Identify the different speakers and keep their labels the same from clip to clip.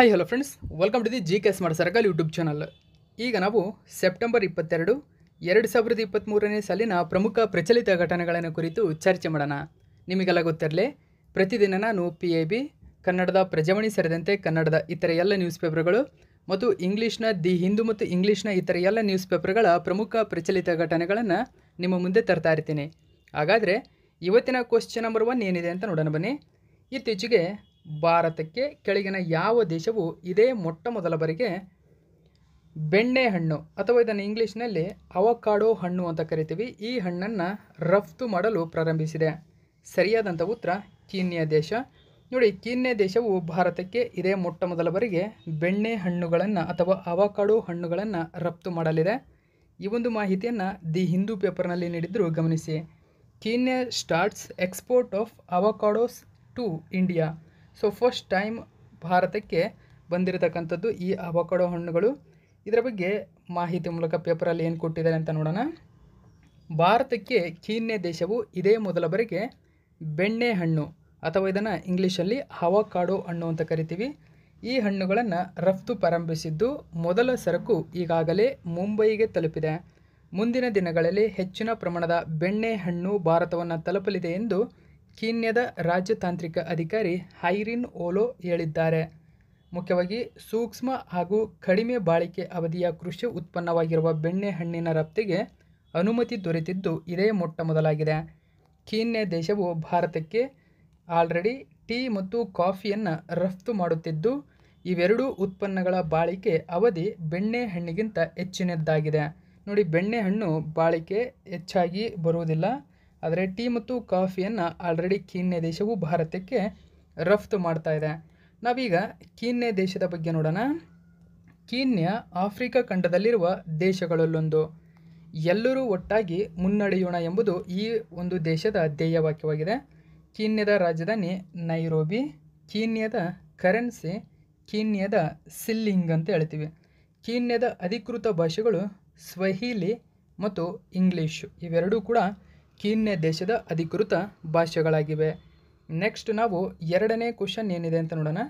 Speaker 1: hi hello friends welcome to the G K smart circle YouTube channel ಈಗ ನಾವು September ಇಪ್ಪತ್ತೆರಡು ಎರಡು ಸಾವಿರದ ಇಪ್ಪತ್ತ್ಮೂರನೇ ಸಾಲಿನ ಪ್ರಮುಖ ಪ್ರಚಲಿತ ಘಟನೆಗಳನ್ನು ಕುರಿತು ಚರ್ಚೆ ಮಾಡೋಣ ನಿಮಗೆಲ್ಲ ಗೊತ್ತಿರಲಿ ಪ್ರತಿದಿನ ನಾನು ಪಿ ಎ ಬಿ ಕನ್ನಡದ ಪ್ರಜಾವಾಣಿ ಸೇರಿದಂತೆ ಕನ್ನಡದ ಇತರ ಎಲ್ಲ ನ್ಯೂಸ್ ಪೇಪರ್ಗಳು ಮತ್ತು ಇಂಗ್ಲೀಷ್ನ ದಿ ಹಿಂದೂ ಮತ್ತು ಇಂಗ್ಲೀಷ್ನ ಇತರ ಎಲ್ಲ ನ್ಯೂಸ್ ಪೇಪರ್ಗಳ ಪ್ರಮುಖ ಪ್ರಚಲಿತ ಘಟನೆಗಳನ್ನು ನಿಮ್ಮ ಮುಂದೆ ತರ್ತಾ ಇರ್ತೀನಿ ಹಾಗಾದರೆ ಇವತ್ತಿನ ಕ್ವಶನ್ ನಂಬರ್ ಒನ್ ಏನಿದೆ ಅಂತ ನೋಡೋಣ ಬನ್ನಿ ಇತ್ತೀಚೆಗೆ ಭಾರತಕ್ಕೆ ಕೆಳಗಿನ ಯಾವ ದೇಶವು ಇದೇ ಮೊಟ್ಟ ಮೊದಲ ಬಾರಿಗೆ ಬೆಣ್ಣೆಹಣ್ಣು ಅಥವಾ ಇದನ್ನು ಇಂಗ್ಲೀಷ್ನಲ್ಲಿ ಅವಕಾಡೋ ಹಣ್ಣು ಅಂತ ಕರಿತೀವಿ ಈ ಹಣ್ಣನ್ನು ರಫ್ತು ಮಾಡಲು ಪ್ರಾರಂಭಿಸಿದೆ ಸರಿಯಾದಂಥ ಉತ್ತರ ಕೀನ್ಯ ದೇಶ ನೋಡಿ ಕೀನ್ಯ ದೇಶವು ಭಾರತಕ್ಕೆ ಇದೇ ಮೊಟ್ಟ ಮೊದಲ ಬಾರಿಗೆ ಬೆಣ್ಣೆ ಹಣ್ಣುಗಳನ್ನು ಅಥವಾ ಅವಕಾಡೋ ಹಣ್ಣುಗಳನ್ನು ರಫ್ತು ಮಾಡಲಿದೆ ಈ ಒಂದು ಮಾಹಿತಿಯನ್ನು ದಿ ಹಿಂದೂ ಪೇಪರ್ನಲ್ಲಿ ನೀಡಿದ್ದರು ಗಮನಿಸಿ Kenya starts export of avocados to India so first time ಭಾರತಕ್ಕೆ ಬಂದಿರತಕ್ಕಂಥದ್ದು ಈ ಅವಕಾಡೊ ಹಣ್ಣುಗಳು ಇದರ ಬಗ್ಗೆ ಮಾಹಿತಿ ಮೂಲಕ ಪೇಪರಲ್ಲಿ ಏನು ಕೊಟ್ಟಿದ್ದಾರೆ ಅಂತ ನೋಡೋಣ ಭಾರತಕ್ಕೆ ಕೀನ್ಯ ದೇಶವು ಇದೇ ಮೊದಲ ಬಾರಿಗೆ ಬೆಣ್ಣೆ ಹಣ್ಣು ಅಥವಾ ಇದನ್ನು ಇಂಗ್ಲೀಷಲ್ಲಿ ಹವಕಾಡು ಹಣ್ಣು ಅಂತ ಕರಿತೀವಿ ಈ ಹಣ್ಣುಗಳನ್ನು ರಫ್ತು ಪ್ರಾರಂಭಿಸಿದ್ದು ಮೊದಲ ಸರಕು ಈಗಾಗಲೇ ಮುಂಬೈಗೆ ತಲುಪಿದೆ ಮುಂದಿನ ದಿನಗಳಲ್ಲಿ ಹೆಚ್ಚಿನ ಪ್ರಮಾಣದ ಬೆಣ್ಣೆ ಹಣ್ಣು ಭಾರತವನ್ನು ತಲುಪಲಿದೆ ಎಂದು ಕೀನ್ಯದ ರಾಜತಾಂತ್ರಿಕ ಅಧಿಕಾರಿ ಹೈರಿನ್ ಓಲೋ ಹೇಳಿದ್ದಾರೆ ಮುಖ್ಯವಾಗಿ ಸೂಕ್ಷ್ಮ ಹಾಗೂ ಕಡಿಮೆ ಬಾಳಿಕೆ ಅವಧಿಯ ಕೃಷಿ ಉತ್ಪನ್ನವಾಗಿರುವ ಬೆಣ್ಣೆಹಣ್ಣಿನ ರಫ್ತಿಗೆ ಅನುಮತಿ ದೊರೆತಿದ್ದು ಇದೇ ಮೊಟ್ಟ ಮೊದಲಾಗಿದೆ ಕೀನ್ಯ ದೇಶವು ಭಾರತಕ್ಕೆ ಆಲ್ರೆಡಿ ಟೀ ಮತ್ತು ಕಾಫಿಯನ್ನು ರಫ್ತು ಮಾಡುತ್ತಿದ್ದು ಇವೆರಡೂ ಉತ್ಪನ್ನಗಳ ಬಾಳಿಕೆ ಅವಧಿ ಬೆಣ್ಣೆಹಣ್ಣಿಗಿಂತ ಹೆಚ್ಚಿನದ್ದಾಗಿದೆ ನೋಡಿ ಬೆಣ್ಣೆ ಹಣ್ಣು ಬಾಳಿಕೆ ಹೆಚ್ಚಾಗಿ ಬರುವುದಿಲ್ಲ ಆದರೆ ಟೀ ಮತ್ತು ಕಾಫಿಯನ್ನು ಆಲ್ರೆಡಿ ಕೀನ್ಯ ದೇಶವು ಭಾರತಕ್ಕೆ ರಫ್ತು ಮಾಡ್ತಾ ಇದೆ ನಾವೀಗ ಕೀನ್ಯ ದೇಶದ ಬಗ್ಗೆ ನೋಡೋಣ ಕೀನ್ಯ ಆಫ್ರಿಕಾ ಖಂಡದಲ್ಲಿರುವ ದೇಶಗಳಲ್ಲೊಂದು ಎಲ್ಲರೂ ಒಟ್ಟಾಗಿ ಮುನ್ನಡೆಯೋಣ ಎಂಬುದು ಈ ಒಂದು ದೇಶದ ಧ್ಯೇಯವಾಕ್ಯವಾಗಿದೆ ಕೀನ್ಯದ ರಾಜಧಾನಿ ನೈರೋಬಿ ಕೀನ್ಯದ ಕರೆನ್ಸಿ ಕೀನ್ಯದ ಸಿಲ್ಲಿಂಗ್ ಅಂತ ಹೇಳ್ತೀವಿ ಕೀನ್ಯದ ಅಧಿಕೃತ ಭಾಷೆಗಳು ಸ್ವಹೀಲಿ ಮತ್ತು ಇಂಗ್ಲೀಷು ಇವೆರಡೂ ಕೂಡ ಕೀನ್ಯ ದೇಶದ ಅಧಿಕೃತ ಭಾಷೆಗಳಾಗಿವೆ ನೆಕ್ಸ್ಟ್ ನಾವು ಎರಡನೇ ಕ್ವಶನ್ ಏನಿದೆ ಅಂತ ನೋಡೋಣ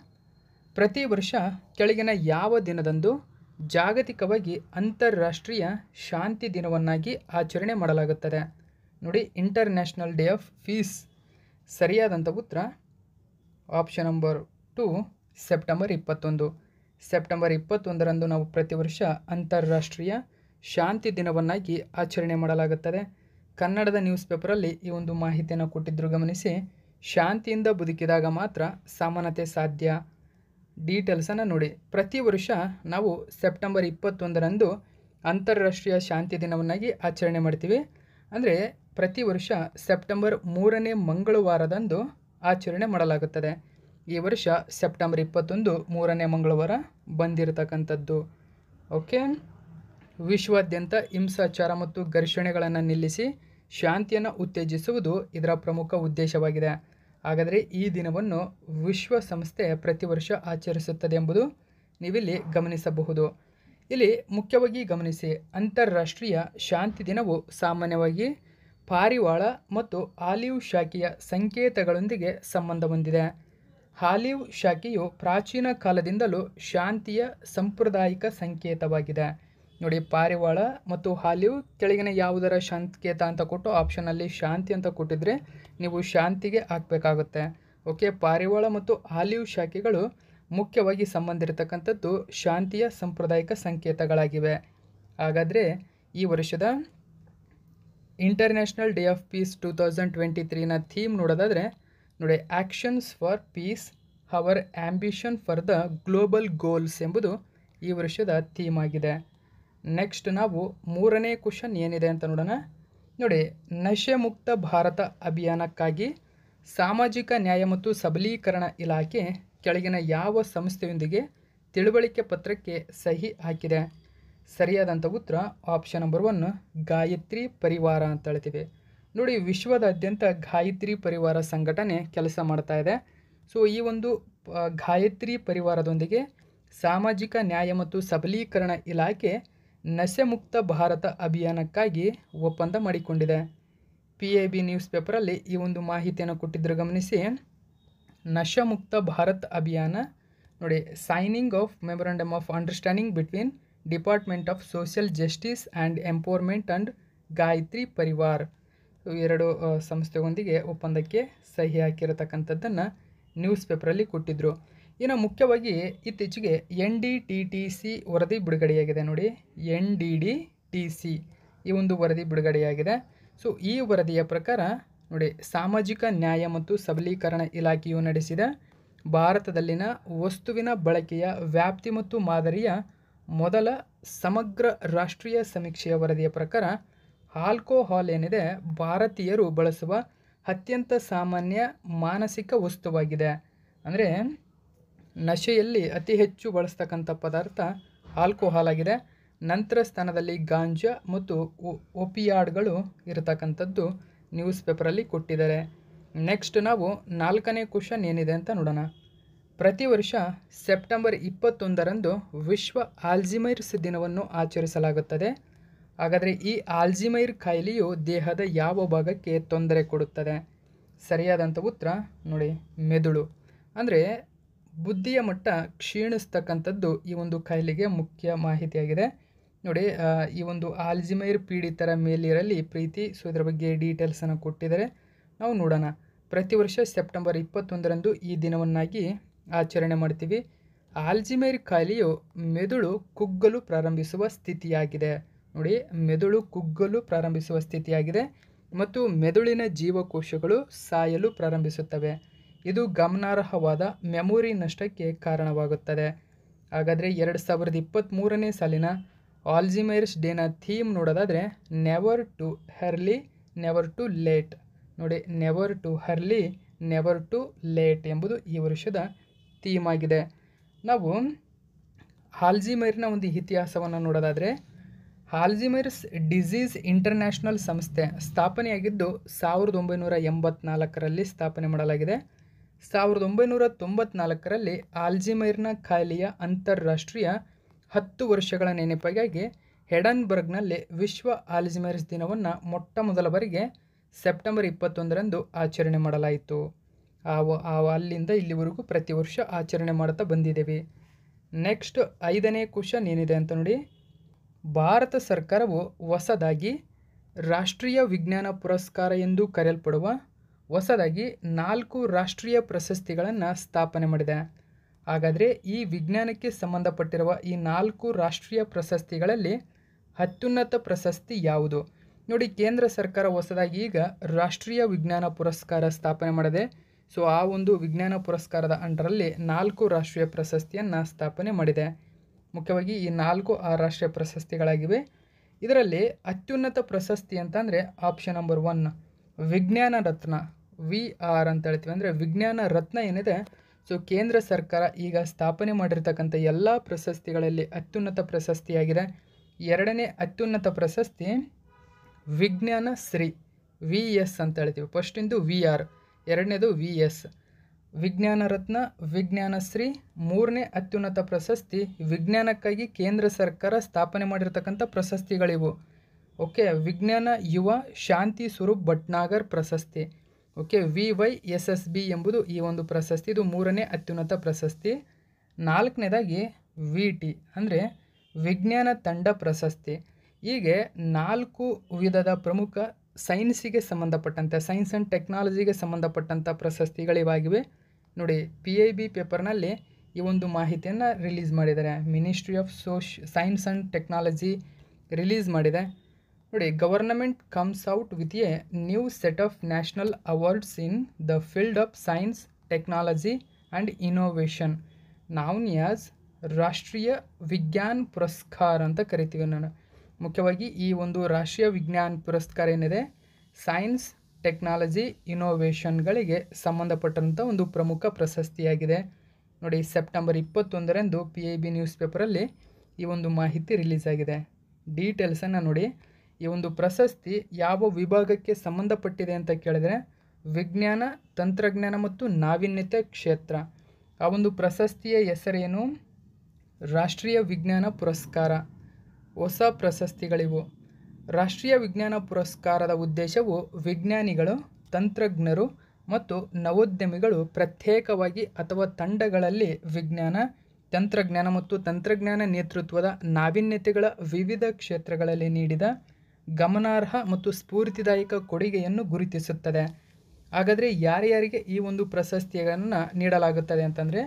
Speaker 1: ಪ್ರತಿ ವರ್ಷ ಕೆಳಗಿನ ಯಾವ ದಿನದಂದು ಜಾಗತಿಕವಾಗಿ ಅಂತಾರಾಷ್ಟ್ರೀಯ ಶಾಂತಿ ದಿನವನ್ನಾಗಿ ಆಚರಣೆ ಮಾಡಲಾಗುತ್ತದೆ ನೋಡಿ ಇಂಟರ್ನ್ಯಾಷನಲ್ ಡೇ ಆಫ್ ಫೀಸ್ ಸರಿಯಾದಂಥ ಉತ್ತರ ಆಪ್ಷನ್ ನಂಬರ್ ಟು ಸೆಪ್ಟೆಂಬರ್ ಇಪ್ಪತ್ತೊಂದು ಸೆಪ್ಟೆಂಬರ್ ಇಪ್ಪತ್ತೊಂದರಂದು ನಾವು ಪ್ರತಿ ವರ್ಷ ಅಂತಾರಾಷ್ಟ್ರೀಯ ಶಾಂತಿ ದಿನವನ್ನಾಗಿ ಆಚರಣೆ ಮಾಡಲಾಗುತ್ತದೆ ಕನ್ನಡದ ನ್ಯೂಸ್ ಪೇಪರಲ್ಲಿ ಈ ಒಂದು ಮಾಹಿತಿಯನ್ನು ಕೊಟ್ಟಿದ್ದರು ಗಮನಿಸಿ ಶಾಂತಿಯಿಂದ ಬದುಕಿದಾಗ ಮಾತ್ರ ಸಮಾನತೆ ಸಾಧ್ಯ ಡೀಟೇಲ್ಸನ್ನು ನೋಡಿ ಪ್ರತಿ ವರ್ಷ ನಾವು ಸೆಪ್ಟೆಂಬರ್ ಇಪ್ಪತ್ತೊಂದರಂದು ಅಂತಾರಾಷ್ಟ್ರೀಯ ಶಾಂತಿ ದಿನವನ್ನಾಗಿ ಆಚರಣೆ ಮಾಡ್ತೀವಿ ಅಂದರೆ ಪ್ರತಿ ವರ್ಷ ಸೆಪ್ಟೆಂಬರ್ ಮೂರನೇ ಮಂಗಳವಾರದಂದು ಆಚರಣೆ ಮಾಡಲಾಗುತ್ತದೆ ಈ ವರ್ಷ ಸೆಪ್ಟೆಂಬರ್ ಇಪ್ಪತ್ತೊಂದು ಮೂರನೇ ಮಂಗಳವಾರ ಬಂದಿರತಕ್ಕಂಥದ್ದು ಓಕೆ ವಿಶ್ವಾದ್ಯಂತ ಹಿಂಸಾಚಾರ ಮತ್ತು ಘರ್ಷಣೆಗಳನ್ನು ನಿಲ್ಲಿಸಿ ಶಾಂತಿಯನ್ನು ಉತ್ತೇಜಿಸುವುದು ಇದರ ಪ್ರಮುಖ ಉದ್ದೇಶವಾಗಿದೆ ಹಾಗಾದರೆ ಈ ದಿನವನ್ನು ವಿಶ್ವಸಂಸ್ಥೆ ಪ್ರತಿ ವರ್ಷ ಆಚರಿಸುತ್ತದೆ ಎಂಬುದು ನೀವಿಲ್ಲಿ ಗಮನಿಸಬಹುದು ಇಲ್ಲಿ ಮುಖ್ಯವಾಗಿ ಗಮನಿಸಿ ಅಂತಾರಾಷ್ಟ್ರೀಯ ಶಾಂತಿ ದಿನವು ಸಾಮಾನ್ಯವಾಗಿ ಪಾರಿವಾಳ ಮತ್ತು ಆಲಿವ್ ಶಾಖೆಯ ಸಂಕೇತಗಳೊಂದಿಗೆ ಸಂಬಂಧ ಹೊಂದಿದೆ ಆಲಿವ್ ಶಾಖೆಯು ಪ್ರಾಚೀನ ಕಾಲದಿಂದಲೂ ಶಾಂತಿಯ ಸಾಂಪ್ರದಾಯಿಕ ಸಂಕೇತವಾಗಿದೆ ನೋಡಿ ಪಾರಿವಾಳ ಮತ್ತು ಹಾಲಿವ್ ಕೆಳಗಿನ ಯಾವುದರ ಶಾಂತಿಕೇತ ಅಂತ ಕೊಟ್ಟು ಆಪ್ಷನಲ್ಲಿ ಶಾಂತಿ ಅಂತ ಕೊಟ್ಟಿದ್ರೆ ನೀವು ಶಾಂತಿಗೆ ಹಾಕಬೇಕಾಗುತ್ತೆ ಓಕೆ ಪಾರಿವಾಳ ಮತ್ತು ಹಾಲಿವ್ ಶಾಖೆಗಳು ಮುಖ್ಯವಾಗಿ ಸಂಬಂಧಿರತಕ್ಕಂಥದ್ದು ಶಾಂತಿಯ ಸಾಂಪ್ರದಾಯಿಕ ಸಂಕೇತಗಳಾಗಿವೆ ಹಾಗಾದರೆ ಈ ವರ್ಷದ international day of peace two thousand twenty ತ್ರೀನ ಥೀಮ್ ನೋಡೋದಾದರೆ ನೋಡಿ actions for peace our ambition for the global goals ಎಂಬುದು ಈ ವರ್ಷದ ಥೀಮ್ ಆಗಿದೆ ನೆಕ್ಸ್ಟ್ ನಾವು ಮೂರನೇ ಕ್ವಶನ್ ಏನಿದೆ ಅಂತ ನೋಡೋಣ ನೋಡಿ ನಶೆ ಮುಕ್ತ ಭಾರತ ಅಭಿಯಾನಕ್ಕಾಗಿ ಸಾಮಾಜಿಕ ನ್ಯಾಯ ಮತ್ತು ಸಬಲೀಕರಣ ಇಲಾಖೆ ಕೆಳಗಿನ ಯಾವ ಸಂಸ್ಥೆಯೊಂದಿಗೆ ತಿಳುವಳಿಕೆ ಪತ್ರಕ್ಕೆ ಸಹಿ ಹಾಕಿದೆ ಸರಿಯಾದಂಥ ಉತ್ತರ ಆಪ್ಷನ್ ನಂಬರ್ ಒನ್ ಗಾಯತ್ರಿ ಪರಿವಾರ ಅಂತ ಹೇಳ್ತೀವಿ ನೋಡಿ ವಿಶ್ವದಾದ್ಯಂತ ಗಾಯತ್ರಿ ಪರಿವಾರ ಸಂಘಟನೆ ಕೆಲಸ ಮಾಡ್ತಾ ಇದೆ ಸೊ ಈ ಒಂದು ಗಾಯತ್ರಿ ಪರಿವಾರದೊಂದಿಗೆ ಸಾಮಾಜಿಕ ನ್ಯಾಯ ಮತ್ತು ಸಬಲೀಕರಣ ಇಲಾಖೆ ಮುಕ್ತ ಭಾರತ ಅಭಿಯಾನಕ್ಕಾಗಿ ಒಪ್ಪಂದ ಮಾಡಿಕೊಂಡಿದೆ ಪಿ ಎ ಬಿ ನ್ಯೂಸ್ ಪೇಪರಲ್ಲಿ ಈ ಒಂದು ಮಾಹಿತಿಯನ್ನು ಕೊಟ್ಟಿದ್ದರು ಗಮನಿಸಿ ಮುಕ್ತ ಭಾರತ್ ಅಭಿಯಾನ ನೋಡಿ signing of memorandum of understanding between department of social justice and empowerment and Gayatri Parivar ಎರಡು ಸಂಸ್ಥೆಗಳೊಂದಿಗೆ ಒಪ್ಪಂದಕ್ಕೆ ಸಹಿ ಹಾಕಿರತಕ್ಕಂಥದ್ದನ್ನು ನ್ಯೂಸ್ ಪೇಪರಲ್ಲಿ ಕೊಟ್ಟಿದ್ದರು ಇನ್ನು ಮುಖ್ಯವಾಗಿ ಇತ್ತೀಚೆಗೆ N D T T C ವರದಿ ಬಿಡುಗಡೆಯಾಗಿದೆ ನೋಡಿ N D D T C ಈ ಒಂದು ವರದಿ ಬಿಡುಗಡೆಯಾಗಿದೆ ಸೊ ಈ ವರದಿಯ ಪ್ರಕಾರ ನೋಡಿ ಸಾಮಾಜಿಕ ನ್ಯಾಯ ಮತ್ತು ಸಬಲೀಕರಣ ಇಲಾಖೆಯು ನಡೆಸಿದ ಭಾರತದಲ್ಲಿನ ವಸ್ತುವಿನ ಬಳಕೆಯ ವ್ಯಾಪ್ತಿ ಮತ್ತು ಮಾದರಿಯ ಮೊದಲ ಸಮಗ್ರ ರಾಷ್ಟ್ರೀಯ ಸಮೀಕ್ಷೆಯ ವರದಿಯ ಪ್ರಕಾರ ಆಲ್ಕೋಹಾಲ್ ಏನಿದೆ ಭಾರತೀಯರು ಬಳಸುವ ಅತ್ಯಂತ ಸಾಮಾನ್ಯ ಮಾನಸಿಕ ವಸ್ತುವಾಗಿದೆ ಅಂದರೆ ನಶೆಯಲ್ಲಿ ಅತಿ ಹೆಚ್ಚು ಬಳಸ್ತಕ್ಕಂಥ ಪದಾರ್ಥ ಆಲ್ಕೋಹಾಲ್ ಆಗಿದೆ ನಂತರ ಸ್ಥಾನದಲ್ಲಿ ಗಾಂಜಾ ಮತ್ತು ಒಪಿಯಾಡ್ಗಳು ಇರತಕ್ಕಂಥದ್ದು ನ್ಯೂಸ್ ಪೇಪರಲ್ಲಿ ಕೊಟ್ಟಿದ್ದಾರೆ ನೆಕ್ಸ್ಟ್ ನಾವು ನಾಲ್ಕನೇ ಕ್ವಶನ್ ಏನಿದೆ ಅಂತ ನೋಡೋಣ ಪ್ರತಿ ವರ್ಷ ಸೆಪ್ಟೆಂಬರ್ ಇಪ್ಪತ್ತೊಂದರಂದು ವಿಶ್ವ ಆಲ್ಜಿಮೈರ್ಸ್ ದಿನವನ್ನು ಆಚರಿಸಲಾಗುತ್ತದೆ ಹಾಗಾದರೆ ಈ ಆಲ್ಜಿಮೈರ್ ಕಾಯಿಲೆಯು ದೇಹದ ಯಾವ ಭಾಗಕ್ಕೆ ತೊಂದರೆ ಕೊಡುತ್ತದೆ ಸರಿಯಾದಂಥ ಉತ್ತರ ನೋಡಿ ಮೆದುಳು ಅಂದರೆ ಬುದ್ಧಿಯ ಮಟ್ಟ ಕ್ಷೀಣಿಸ್ತಕ್ಕಂಥದ್ದು ಈ ಒಂದು ಕಾಯಿಲೆಗೆ ಮುಖ್ಯ ಮಾಹಿತಿಯಾಗಿದೆ ನೋಡಿ ಈ ಒಂದು ಆಲ್ಜಿಮೈರ್ ಪೀಡಿತರ ಮೇಲಿರಲಿ ಪ್ರೀತಿ ಸೊ ಇದರ ಬಗ್ಗೆ ಡೀಟೇಲ್ಸನ್ನು ಕೊಟ್ಟಿದ್ದಾರೆ ನಾವು ನೋಡೋಣ ಪ್ರತಿ ವರ್ಷ ಸೆಪ್ಟೆಂಬರ್ ಇಪ್ಪತ್ತೊಂದರಂದು ಈ ದಿನವನ್ನಾಗಿ ಆಚರಣೆ ಮಾಡ್ತೀವಿ ಆಲ್ಜಿಮೈರ್ ಕಾಯಿಲೆಯು ಮೆದುಳು ಕುಗ್ಗಲು ಪ್ರಾರಂಭಿಸುವ ಸ್ಥಿತಿಯಾಗಿದೆ ನೋಡಿ ಮೆದುಳು ಕುಗ್ಗಲು ಪ್ರಾರಂಭಿಸುವ ಸ್ಥಿತಿಯಾಗಿದೆ ಮತ್ತು ಮೆದುಳಿನ ಜೀವಕೋಶಗಳು ಸಾಯಲು ಪ್ರಾರಂಭಿಸುತ್ತವೆ ಇದು ಗಮನಾರ್ಹವಾದ ಮೆಮೊರಿ ನಷ್ಟಕ್ಕೆ ಕಾರಣವಾಗುತ್ತದೆ ಹಾಗಾದರೆ ಎರಡು ಸಾವಿರದ ಇಪ್ಪತ್ತ್ಮೂರನೇ ಸಾಲಿನ ಆಲ್ಜಿಮೈರ್ಸ್ ಡೇನ ಥೀಮ್ ನೋಡೋದಾದರೆ never too early never too late ನೋಡಿ never too early never too late ಎಂಬುದು ಈ ವರ್ಷದ ಥೀಮ್ ಆಗಿದೆ ನಾವು ಹಾಲ್ಜಿಮೈರ್ನ ಒಂದು ಇತಿಹಾಸವನ್ನು ನೋಡೋದಾದರೆ ಹಾಲ್ಜಿಮೈರ್ಸ್ ಡಿಸೀಸ್ ಇಂಟರ್ನ್ಯಾಷನಲ್ ಸಂಸ್ಥೆ ಸ್ಥಾಪನೆಯಾಗಿದ್ದು ಸಾವಿರದ ಒಂಬೈನೂರ ಎಂಬತ್ನಾಲ್ಕರಲ್ಲಿ ಸ್ಥಾಪನೆ ಮಾಡಲಾಗಿದೆ ಸಾವಿರದ ಒಂಬೈನೂರ ತೊಂಬತ್ನಾಲ್ಕರಲ್ಲಿ ಆಲ್ಜಿಮೈರ್ನ ಖಾಲಿಯ ಅಂತಾರಾಷ್ಟ್ರೀಯ ಹತ್ತು ವರ್ಷಗಳ ನೆನಪಿಗಾಗಿ ಹೆಡನ್ಬರ್ಗ್ನಲ್ಲಿ ವಿಶ್ವ ಆಲ್ಜಿಮೈರ್ಸ್ ದಿನವನ್ನು ಮೊಟ್ಟ ಮೊದಲ ಬಾರಿಗೆ ಸೆಪ್ಟೆಂಬರ್ ಇಪ್ಪತ್ತೊಂದರಂದು ಆಚರಣೆ ಮಾಡಲಾಯಿತು ಆ ಅಲ್ಲಿಂದ ಇಲ್ಲಿವರೆಗೂ ಪ್ರತಿ ವರ್ಷ ಆಚರಣೆ ಮಾಡ್ತಾ ಬಂದಿದ್ದೇವೆ ನೆಕ್ಸ್ಟ್ ಐದನೇ ಕ್ವಶನ್ ಏನಿದೆ ಅಂತ ನೋಡಿ ಭಾರತ ಸರ್ಕಾರವು ಹೊಸದಾಗಿ ರಾಷ್ಟ್ರೀಯ ವಿಜ್ಞಾನ ಪುರಸ್ಕಾರ ಎಂದು ಕರೆಯಲ್ಪಡುವ ಹೊಸದಾಗಿ ನಾಲ್ಕು ರಾಷ್ಟ್ರೀಯ ಪ್ರಶಸ್ತಿಗಳನ್ನು ಸ್ಥಾಪನೆ ಮಾಡಿದೆ ಹಾಗಾದರೆ ಈ ವಿಜ್ಞಾನಕ್ಕೆ ಸಂಬಂಧಪಟ್ಟಿರುವ ಈ ನಾಲ್ಕು ರಾಷ್ಟ್ರೀಯ ಪ್ರಶಸ್ತಿಗಳಲ್ಲಿ ಅತ್ಯುನ್ನತ ಪ್ರಶಸ್ತಿ ಯಾವುದು ನೋಡಿ ಕೇಂದ್ರ ಸರ್ಕಾರ ಹೊಸದಾಗಿ ಈಗ ರಾಷ್ಟ್ರೀಯ ವಿಜ್ಞಾನ ಪುರಸ್ಕಾರ ಸ್ಥಾಪನೆ ಮಾಡಿದೆ ಸೊ ಆ ಒಂದು ವಿಜ್ಞಾನ ಪುರಸ್ಕಾರದ ಅಂಡರಲ್ಲಿ ನಾಲ್ಕು ರಾಷ್ಟ್ರೀಯ ಪ್ರಶಸ್ತಿಯನ್ನು ಸ್ಥಾಪನೆ ಮಾಡಿದೆ ಮುಖ್ಯವಾಗಿ ಈ ನಾಲ್ಕು ಆ ರಾಷ್ಟ್ರೀಯ ಪ್ರಶಸ್ತಿಗಳಾಗಿವೆ ಇದರಲ್ಲಿ ಅತ್ಯುನ್ನತ ಪ್ರಶಸ್ತಿ ಅಂತಂದರೆ ಆಪ್ಷನ್ ನಂಬರ್ ಒನ್ ವಿಜ್ಞಾನ ರತ್ನ ವಿ ಆರ್ ಅಂತ ಹೇಳ್ತೀವಿ ಅಂದರೆ ವಿಜ್ಞಾನ ರತ್ನ ಏನಿದೆ ಸೊ ಕೇಂದ್ರ ಸರ್ಕಾರ ಈಗ ಸ್ಥಾಪನೆ ಮಾಡಿರ್ತಕ್ಕಂಥ ಎಲ್ಲ ಪ್ರಶಸ್ತಿಗಳಲ್ಲಿ ಅತ್ಯುನ್ನತ ಪ್ರಶಸ್ತಿಯಾಗಿದೆ ಎರಡನೇ ಅತ್ಯುನ್ನತ ಪ್ರಶಸ್ತಿ ವಿಜ್ಞಾನ ಶ್ರೀ ವಿ ಎಸ್ ಅಂತ ಹೇಳ್ತೀವಿ ಫಸ್ಟಿಂದು ವಿ ಆರ್ ಎರಡನೇದು ವಿ ಎಸ್ ವಿಜ್ಞಾನ ರತ್ನ ವಿಜ್ಞಾನ ಶ್ರೀ ಮೂರನೇ ಅತ್ಯುನ್ನತ ಪ್ರಶಸ್ತಿ ವಿಜ್ಞಾನಕ್ಕಾಗಿ ಕೇಂದ್ರ ಸರ್ಕಾರ ಸ್ಥಾಪನೆ ಮಾಡಿರ್ತಕ್ಕಂಥ ಪ್ರಶಸ್ತಿಗಳಿವು ಓಕೆ ವಿಜ್ಞಾನ ಯುವ ಶಾಂತಿ ಸ್ವರೂಪ್ ಭಟ್ನಾಗರ್ ಪ್ರಶಸ್ತಿ okay V Y S S B ಎಂಬುದು ಈ ಒಂದು ಪ್ರಶಸ್ತಿ ಇದು ಮೂರನೇ ಅತ್ಯುನ್ನತ ಪ್ರಶಸ್ತಿ ನಾಲ್ಕನೇದಾಗಿ ವಿ ಟಿ ಅಂದರೆ ವಿಜ್ಞಾನ ತಂಡ ಪ್ರಶಸ್ತಿ ಹೀಗೆ ನಾಲ್ಕು ವಿಧದ ಪ್ರಮುಖ ಸೈನ್ಸಿಗೆ ಸಂಬಂಧಪಟ್ಟಂತೆ ಸೈನ್ಸ್ ಆ್ಯಂಡ್ ಟೆಕ್ನಾಲಜಿಗೆ ಸಂಬಂಧಪಟ್ಟಂಥ ಪ್ರಶಸ್ತಿಗಳಿವಾಗಿವೆ ನೋಡಿ ಪಿ ಐ ಬಿ ಪೇಪರ್ನಲ್ಲಿ ಈ ಒಂದು ಮಾಹಿತಿಯನ್ನು ರಿಲೀಸ್ ಮಾಡಿದ್ದಾರೆ ಮಿನಿಸ್ಟ್ರಿ ಆಫ್ ಸೋಶ್ ಸೈನ್ಸ್ ಆ್ಯಂಡ್ ಟೆಕ್ನಾಲಜಿ ರಿಲೀಸ್ ಮಾಡಿದೆ ನೋಡಿ government comes out with a new set of national awards in the field of science technology and innovation ನಾವ್ನ ಯಾಸ್ ರಾಷ್ಟ್ರೀಯ ವಿಜ್ಞಾನ್ ಪುರಸ್ಕಾರ ಅಂತ ಕರಿತೀವಿ ನಾನು ಮುಖ್ಯವಾಗಿ ಈ ಒಂದು ರಾಷ್ಟ್ರೀಯ ವಿಜ್ಞಾನ್ ಪುರಸ್ಕಾರ ಏನಿದೆ ಸೈನ್ಸ್ ಟೆಕ್ನಾಲಜಿ ಇನೋವೇಷನ್ಗಳಿಗೆ ಸಂಬಂಧಪಟ್ಟಂಥ ಒಂದು ಪ್ರಮುಖ ಪ್ರಶಸ್ತಿಯಾಗಿದೆ ನೋಡಿ ಸೆಪ್ಟೆಂಬರ್ ಇಪ್ಪತ್ತೊಂದರಂದು ಪಿ ಐ ಬಿ ನ್ಯೂಸ್ ಪೇಪರಲ್ಲಿ ಈ ಒಂದು ಮಾಹಿತಿ ರಿಲೀಸ್ ಆಗಿದೆ ಡೀಟೇಲ್ಸನ್ನು ನೋಡಿ ಈ ಒಂದು ಪ್ರಶಸ್ತಿ ಯಾವ ವಿಭಾಗಕ್ಕೆ ಸಂಬಂಧಪಟ್ಟಿದೆ ಅಂತ ಕೇಳಿದರೆ ವಿಜ್ಞಾನ ತಂತ್ರಜ್ಞಾನ ಮತ್ತು ನಾವೀನ್ಯತೆ ಕ್ಷೇತ್ರ ಆ ಒಂದು ಪ್ರಶಸ್ತಿಯ ಹೆಸರೇನು ರಾಷ್ಟ್ರೀಯ ವಿಜ್ಞಾನ ಪುರಸ್ಕಾರ ಹೊಸ ಪ್ರಶಸ್ತಿಗಳಿವು ರಾಷ್ಟ್ರೀಯ ವಿಜ್ಞಾನ ಪುರಸ್ಕಾರದ ಉದ್ದೇಶವು ವಿಜ್ಞಾನಿಗಳು ತಂತ್ರಜ್ಞರು ಮತ್ತು ನವೋದ್ಯಮಿಗಳು ಪ್ರತ್ಯೇಕವಾಗಿ ಅಥವಾ ತಂಡಗಳಲ್ಲಿ ವಿಜ್ಞಾನ ತಂತ್ರಜ್ಞಾನ ಮತ್ತು ತಂತ್ರಜ್ಞಾನ ನೇತೃತ್ವದ ನಾವೀನ್ಯತೆಗಳ ವಿವಿಧ ಕ್ಷೇತ್ರಗಳಲ್ಲಿ ನೀಡಿದ ಗಮನಾರ್ಹ ಮತ್ತು ಸ್ಫೂರ್ತಿದಾಯಕ ಕೊಡುಗೆಯನ್ನು ಗುರುತಿಸುತ್ತದೆ ಹಾಗಾದರೆ ಯಾರ್ಯಾರಿಗೆ ಈ ಒಂದು ಪ್ರಶಸ್ತಿಯನ್ನು ನೀಡಲಾಗುತ್ತದೆ ಅಂತಂದರೆ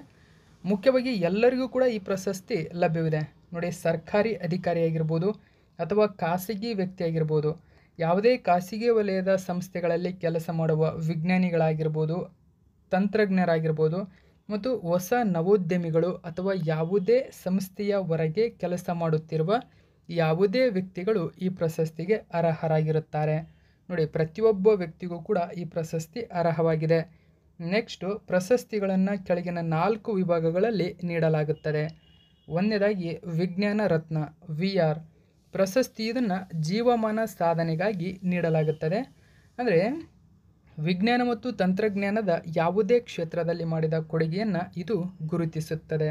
Speaker 1: ಮುಖ್ಯವಾಗಿ ಎಲ್ಲರಿಗೂ ಕೂಡ ಈ ಪ್ರಶಸ್ತಿ ಲಭ್ಯವಿದೆ ನೋಡಿ ಸರ್ಕಾರಿ ಅಧಿಕಾರಿಯಾಗಿರ್ಬೋದು ಅಥವಾ ಖಾಸಗಿ ವ್ಯಕ್ತಿಯಾಗಿರ್ಬೋದು ಯಾವುದೇ ಖಾಸಗಿ ವಲಯದ ಸಂಸ್ಥೆಗಳಲ್ಲಿ ಕೆಲಸ ಮಾಡುವ ವಿಜ್ಞಾನಿಗಳಾಗಿರ್ಬೋದು ತಂತ್ರಜ್ಞರಾಗಿರ್ಬೋದು ಮತ್ತು ಹೊಸ ನವೋದ್ಯಮಿಗಳು ಅಥವಾ ಯಾವುದೇ ಸಂಸ್ಥೆಯ ಹೊರಗೆ ಕೆಲಸ ಮಾಡುತ್ತಿರುವ ಯಾವುದೇ ವ್ಯಕ್ತಿಗಳು ಈ ಪ್ರಶಸ್ತಿಗೆ ಅರ್ಹರಾಗಿರುತ್ತಾರೆ ನೋಡಿ ಪ್ರತಿಯೊಬ್ಬ ವ್ಯಕ್ತಿಗೂ ಕೂಡ ಈ ಪ್ರಶಸ್ತಿ ಅರ್ಹವಾಗಿದೆ ನೆಕ್ಸ್ಟು ಪ್ರಶಸ್ತಿಗಳನ್ನು ಕೆಳಗಿನ ನಾಲ್ಕು ವಿಭಾಗಗಳಲ್ಲಿ ನೀಡಲಾಗುತ್ತದೆ ಒಂದನೇದಾಗಿ ವಿಜ್ಞಾನ ರತ್ನ ವಿ ಆರ್ ಪ್ರಶಸ್ತಿ ಇದನ್ನು ಜೀವಮಾನ ಸಾಧನೆಗಾಗಿ ನೀಡಲಾಗುತ್ತದೆ ಅಂದರೆ ವಿಜ್ಞಾನ ಮತ್ತು ತಂತ್ರಜ್ಞಾನದ ಯಾವುದೇ ಕ್ಷೇತ್ರದಲ್ಲಿ ಮಾಡಿದ ಕೊಡುಗೆಯನ್ನು ಇದು ಗುರುತಿಸುತ್ತದೆ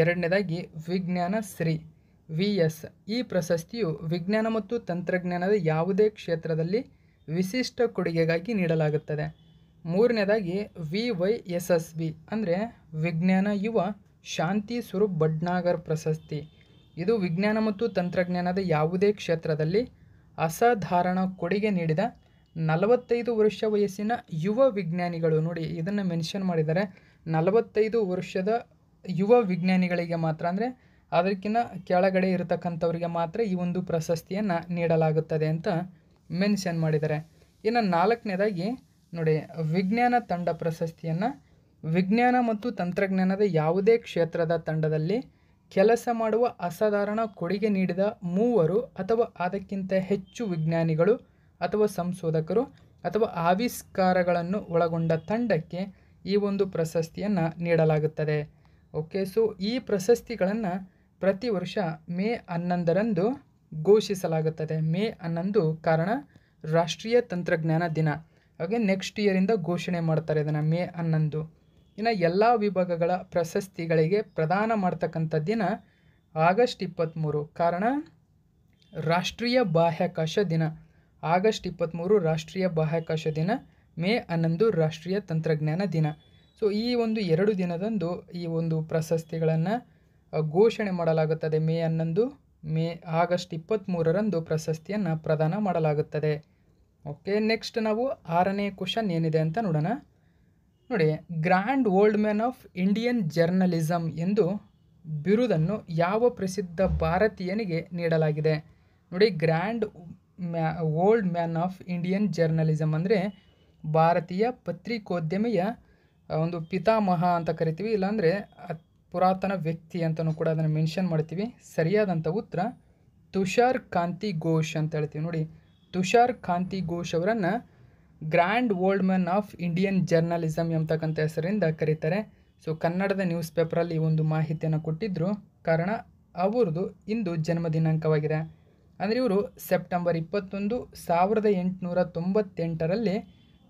Speaker 1: ಎರಡನೇದಾಗಿ ವಿಜ್ಞಾನ ಶ್ರೀ ವಿ ಎಸ್ ಈ ಪ್ರಶಸ್ತಿಯು ವಿಜ್ಞಾನ ಮತ್ತು ತಂತ್ರಜ್ಞಾನದ ಯಾವುದೇ ಕ್ಷೇತ್ರದಲ್ಲಿ ವಿಶಿಷ್ಟ ಕೊಡುಗೆಗಾಗಿ ನೀಡಲಾಗುತ್ತದೆ ಮೂರನೇದಾಗಿ V Y S S B ಅಂದರೆ ವಿಜ್ಞಾನ ಯುವ ಶಾಂತಿ ಸ್ವರೂಪ್ ಭಟ್ನಾಗರ್ ಪ್ರಶಸ್ತಿ ಇದು ವಿಜ್ಞಾನ ಮತ್ತು ತಂತ್ರಜ್ಞಾನದ ಯಾವುದೇ ಕ್ಷೇತ್ರದಲ್ಲಿ ಅಸಾಧಾರಣ ಕೊಡುಗೆ ನೀಡಿದ ನಲವತ್ತೈದು ವರ್ಷ ವಯಸ್ಸಿನ ಯುವ ವಿಜ್ಞಾನಿಗಳು ನೋಡಿ ಇದನ್ನು ಮೆನ್ಷನ್ ಮಾಡಿದ್ದಾರೆ ನಲವತ್ತೈದು ವರ್ಷದ ಯುವ ವಿಜ್ಞಾನಿಗಳಿಗೆ ಮಾತ್ರ ಅಂದರೆ ಅದಕ್ಕಿಂತ ಕೆಳಗಡೆ ಇರತಕ್ಕಂಥವ್ರಿಗೆ ಮಾತ್ರ ಈ ಒಂದು ಪ್ರಶಸ್ತಿಯನ್ನು ನೀಡಲಾಗುತ್ತದೆ ಅಂತ ಮೆನ್ಷನ್ ಮಾಡಿದ್ದಾರೆ ಇನ್ನು ನಾಲ್ಕನೇದಾಗಿ ನೋಡಿ ವಿಜ್ಞಾನ ತಂಡ ಪ್ರಶಸ್ತಿಯನ್ನು ವಿಜ್ಞಾನ ಮತ್ತು ತಂತ್ರಜ್ಞಾನದ ಯಾವುದೇ ಕ್ಷೇತ್ರದ ತಂಡದಲ್ಲಿ ಕೆಲಸ ಮಾಡುವ ಅಸಾಧಾರಣ ಕೊಡುಗೆ ನೀಡಿದ ಮೂವರು ಅಥವಾ ಅದಕ್ಕಿಂತ ಹೆಚ್ಚು ವಿಜ್ಞಾನಿಗಳು ಅಥವಾ ಸಂಶೋಧಕರು ಅಥವಾ ಆವಿಷ್ಕಾರಗಳನ್ನು ಒಳಗೊಂಡ ತಂಡಕ್ಕೆ ಈ ಒಂದು ಪ್ರಶಸ್ತಿಯನ್ನು ನೀಡಲಾಗುತ್ತದೆ ಓಕೆ ಸೊ ಈ ಪ್ರಶಸ್ತಿಗಳನ್ನು ಪ್ರತಿ ವರ್ಷ ಮೇ ಹನ್ನೊಂದರಂದು ಘೋಷಿಸಲಾಗುತ್ತದೆ ಮೇ ಹನ್ನೊಂದು ಕಾರಣ ರಾಷ್ಟ್ರೀಯ ತಂತ್ರಜ್ಞಾನ ದಿನ ಹಾಗೆ ನೆಕ್ಸ್ಟ್ ಇಯರಿಂದ ಘೋಷಣೆ ಮಾಡ್ತಾರೆ ಇದನ್ನು ಮೇ ಹನ್ನೊಂದು ಇನ್ನು ಎಲ್ಲ ವಿಭಾಗಗಳ ಪ್ರಶಸ್ತಿಗಳಿಗೆ ಪ್ರದಾನ ಮಾಡ್ತಕ್ಕಂಥ ದಿನ ಆಗಸ್ಟ್ ಇಪ್ಪತ್ತ್ಮೂರು ಕಾರಣ ರಾಷ್ಟ್ರೀಯ ಬಾಹ್ಯಾಕಾಶ ದಿನ ಆಗಸ್ಟ್ ಇಪ್ಪತ್ತ್ಮೂರು ರಾಷ್ಟ್ರೀಯ ಬಾಹ್ಯಾಕಾಶ ದಿನ ಮೇ ಹನ್ನೊಂದು ರಾಷ್ಟ್ರೀಯ ತಂತ್ರಜ್ಞಾನ ದಿನ ಸೊ ಈ ಒಂದು ಎರಡು ದಿನದಂದು ಈ ಒಂದು ಪ್ರಶಸ್ತಿಗಳನ್ನು ಘೋಷಣೆ ಮಾಡಲಾಗುತ್ತದೆ ಮೇ ಹನ್ನೊಂದು ಮೇ ಆಗಸ್ಟ್ ಇಪ್ಪತ್ತ್ಮೂರರಂದು ಪ್ರಶಸ್ತಿಯನ್ನು ಪ್ರದಾನ ಮಾಡಲಾಗುತ್ತದೆ ಓಕೆ ನೆಕ್ಸ್ಟ್ ನಾವು ಆರನೇ ಕ್ವಶನ್ ಏನಿದೆ ಅಂತ ನೋಡೋಣ ನೋಡಿ grand old man of Indian journalism ಎಂದು ಬಿರುದನ್ನು ಯಾವ ಪ್ರಸಿದ್ಧ ಭಾರತೀಯನಿಗೆ ನೀಡಲಾಗಿದೆ ನೋಡಿ ಗ್ರ್ಯಾಂಡ್ ಮ್ಯಾ old man of Indian journalism ಅಂದರೆ ಭಾರತೀಯ ಪತ್ರಿಕೋದ್ಯಮಿಯ ಒಂದು ಪಿತಾಮಹ ಅಂತ ಕರಿತೀವಿ ಇಲ್ಲಾಂದರೆ ಪುರಾತನ ವ್ಯಕ್ತಿ ಅಂತಲೂ ಕೂಡ ಅದನ್ನು ಮೆನ್ಷನ್ ಮಾಡ್ತೀವಿ ಸರಿಯಾದಂಥ ಉತ್ತರ ತುಷಾರ್ ಕಾಂತಿ ಘೋಷ್ ಅಂತ ಹೇಳ್ತೀವಿ ನೋಡಿ ತುಷಾರ್ ಕಾಂತಿ ಘೋಷ್ ಅವರನ್ನು grand old man of Indian journalism ಎಂಬತಕ್ಕಂಥ ಹೆಸರಿಂದ ಕರೀತಾರೆ ಸೊ ಕನ್ನಡದ ನ್ಯೂಸ್ ಪೇಪರಲ್ಲಿ ಒಂದು ಮಾಹಿತಿಯನ್ನು ಕೊಟ್ಟಿದ್ದರು ಕಾರಣ ಅವ್ರದ್ದು ಇಂದು ಜನ್ಮ ದಿನಾಂಕವಾಗಿದೆ ಅಂದರೆ ಇವರು ಸೆಪ್ಟೆಂಬರ್ ಇಪ್ಪತ್ತೊಂದು ಸಾವಿರದ ಎಂಟುನೂರ ತೊಂಬತ್ತೆಂಟರಲ್ಲಿ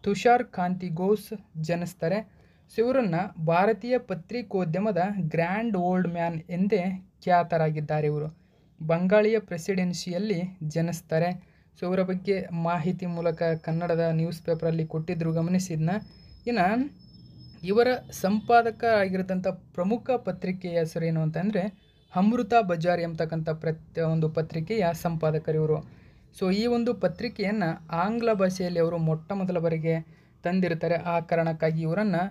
Speaker 1: ತುಷಾರ್ ಕಾಂತಿ ಘೋಷ್ ಜನಿಸ್ತಾರೆ ಇವರನ್ನು ಭಾರತೀಯ ಪತ್ರಿಕೋದ್ಯಮದ ಗ್ರ್ಯಾಂಡ್ ಓಲ್ಡ್ ಮ್ಯಾನ್ ಎಂದೇ ಖ್ಯಾತರಾಗಿದ್ದಾರೆ ಇವರು ಬಂಗಾಳಿಯ ಪ್ರೆಸಿಡೆನ್ಸಿಯಲ್ಲಿ ಜನಿಸ್ತಾರೆ ಸೊ ಇವರ ಬಗ್ಗೆ ಮಾಹಿತಿ ಮೂಲಕ ಕನ್ನಡದ ನ್ಯೂಸ್ ಪೇಪರಲ್ಲಿ ಕೊಟ್ಟಿದ್ದರು ಗಮನಿಸಿದ್ನ ಇನ್ನು ಇವರ ಸಂಪಾದಕ ಆಗಿರತಕ್ಕಂಥ ಪ್ರಮುಖ ಪತ್ರಿಕೆಯ ಹೆಸರು ಏನು ಅಂತಂದರೆ ಅಮೃತ ಬಜಾರ್ ಎಂಬತಕ್ಕಂಥ ಪ್ರತ್ಯ ಒಂದು ಪತ್ರಿಕೆಯ ಸಂಪಾದಕರು ಇವರು ಸೊ ಈ ಒಂದು ಪತ್ರಿಕೆಯನ್ನು ಆಂಗ್ಲ ಭಾಷೆಯಲ್ಲಿ ಅವರು ಮೊಟ್ಟ ಮೊದಲ ಬಾರಿಗೆ ತಂದಿರ್ತಾರೆ ಆ ಕಾರಣಕ್ಕಾಗಿ ಇವರನ್ನು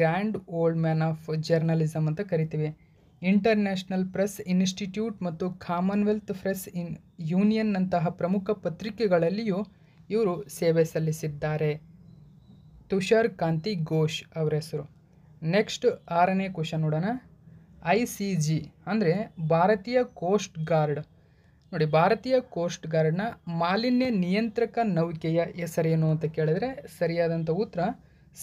Speaker 1: grand old man of journalism ಅಂತ ಕರಿತೀವಿ ಇಂಟರ್ನ್ಯಾಷನಲ್ ಪ್ರೆಸ್ ಇನ್ಸ್ಟಿಟ್ಯೂಟ್ ಮತ್ತು ಕಾಮನ್ವೆಲ್ತ್ ಪ್ರೆಸ್ ಇನ್ ಯೂನಿಯನ್ನಂತಹ ಪ್ರಮುಖ ಪತ್ರಿಕೆಗಳಲ್ಲಿಯೂ ಇವರು ಸೇವೆ ಸಲ್ಲಿಸಿದ್ದಾರೆ ತುಷಾರ್ ಕಾಂತಿ ಘೋಷ್ ಅವರ ಹೆಸರು ನೆಕ್ಸ್ಟ್ ಆರನೇ ಕ್ವಶನ್ ನೋಡೋಣ ಐ ಸಿ ಜಿ ಅಂದರೆ ಭಾರತೀಯ ಕೋಸ್ಟ್ ಗಾರ್ಡ್ ನೋಡಿ ಭಾರತೀಯ ಕೋಸ್ಟ್ ಗಾರ್ಡ್ನ ಮಾಲಿನ್ಯ ನಿಯಂತ್ರಕ ನೌಕೆಯ ಹೆಸರೇನು ಅಂತ ಕೇಳಿದರೆ ಸರಿಯಾದಂಥ ಉತ್ತರ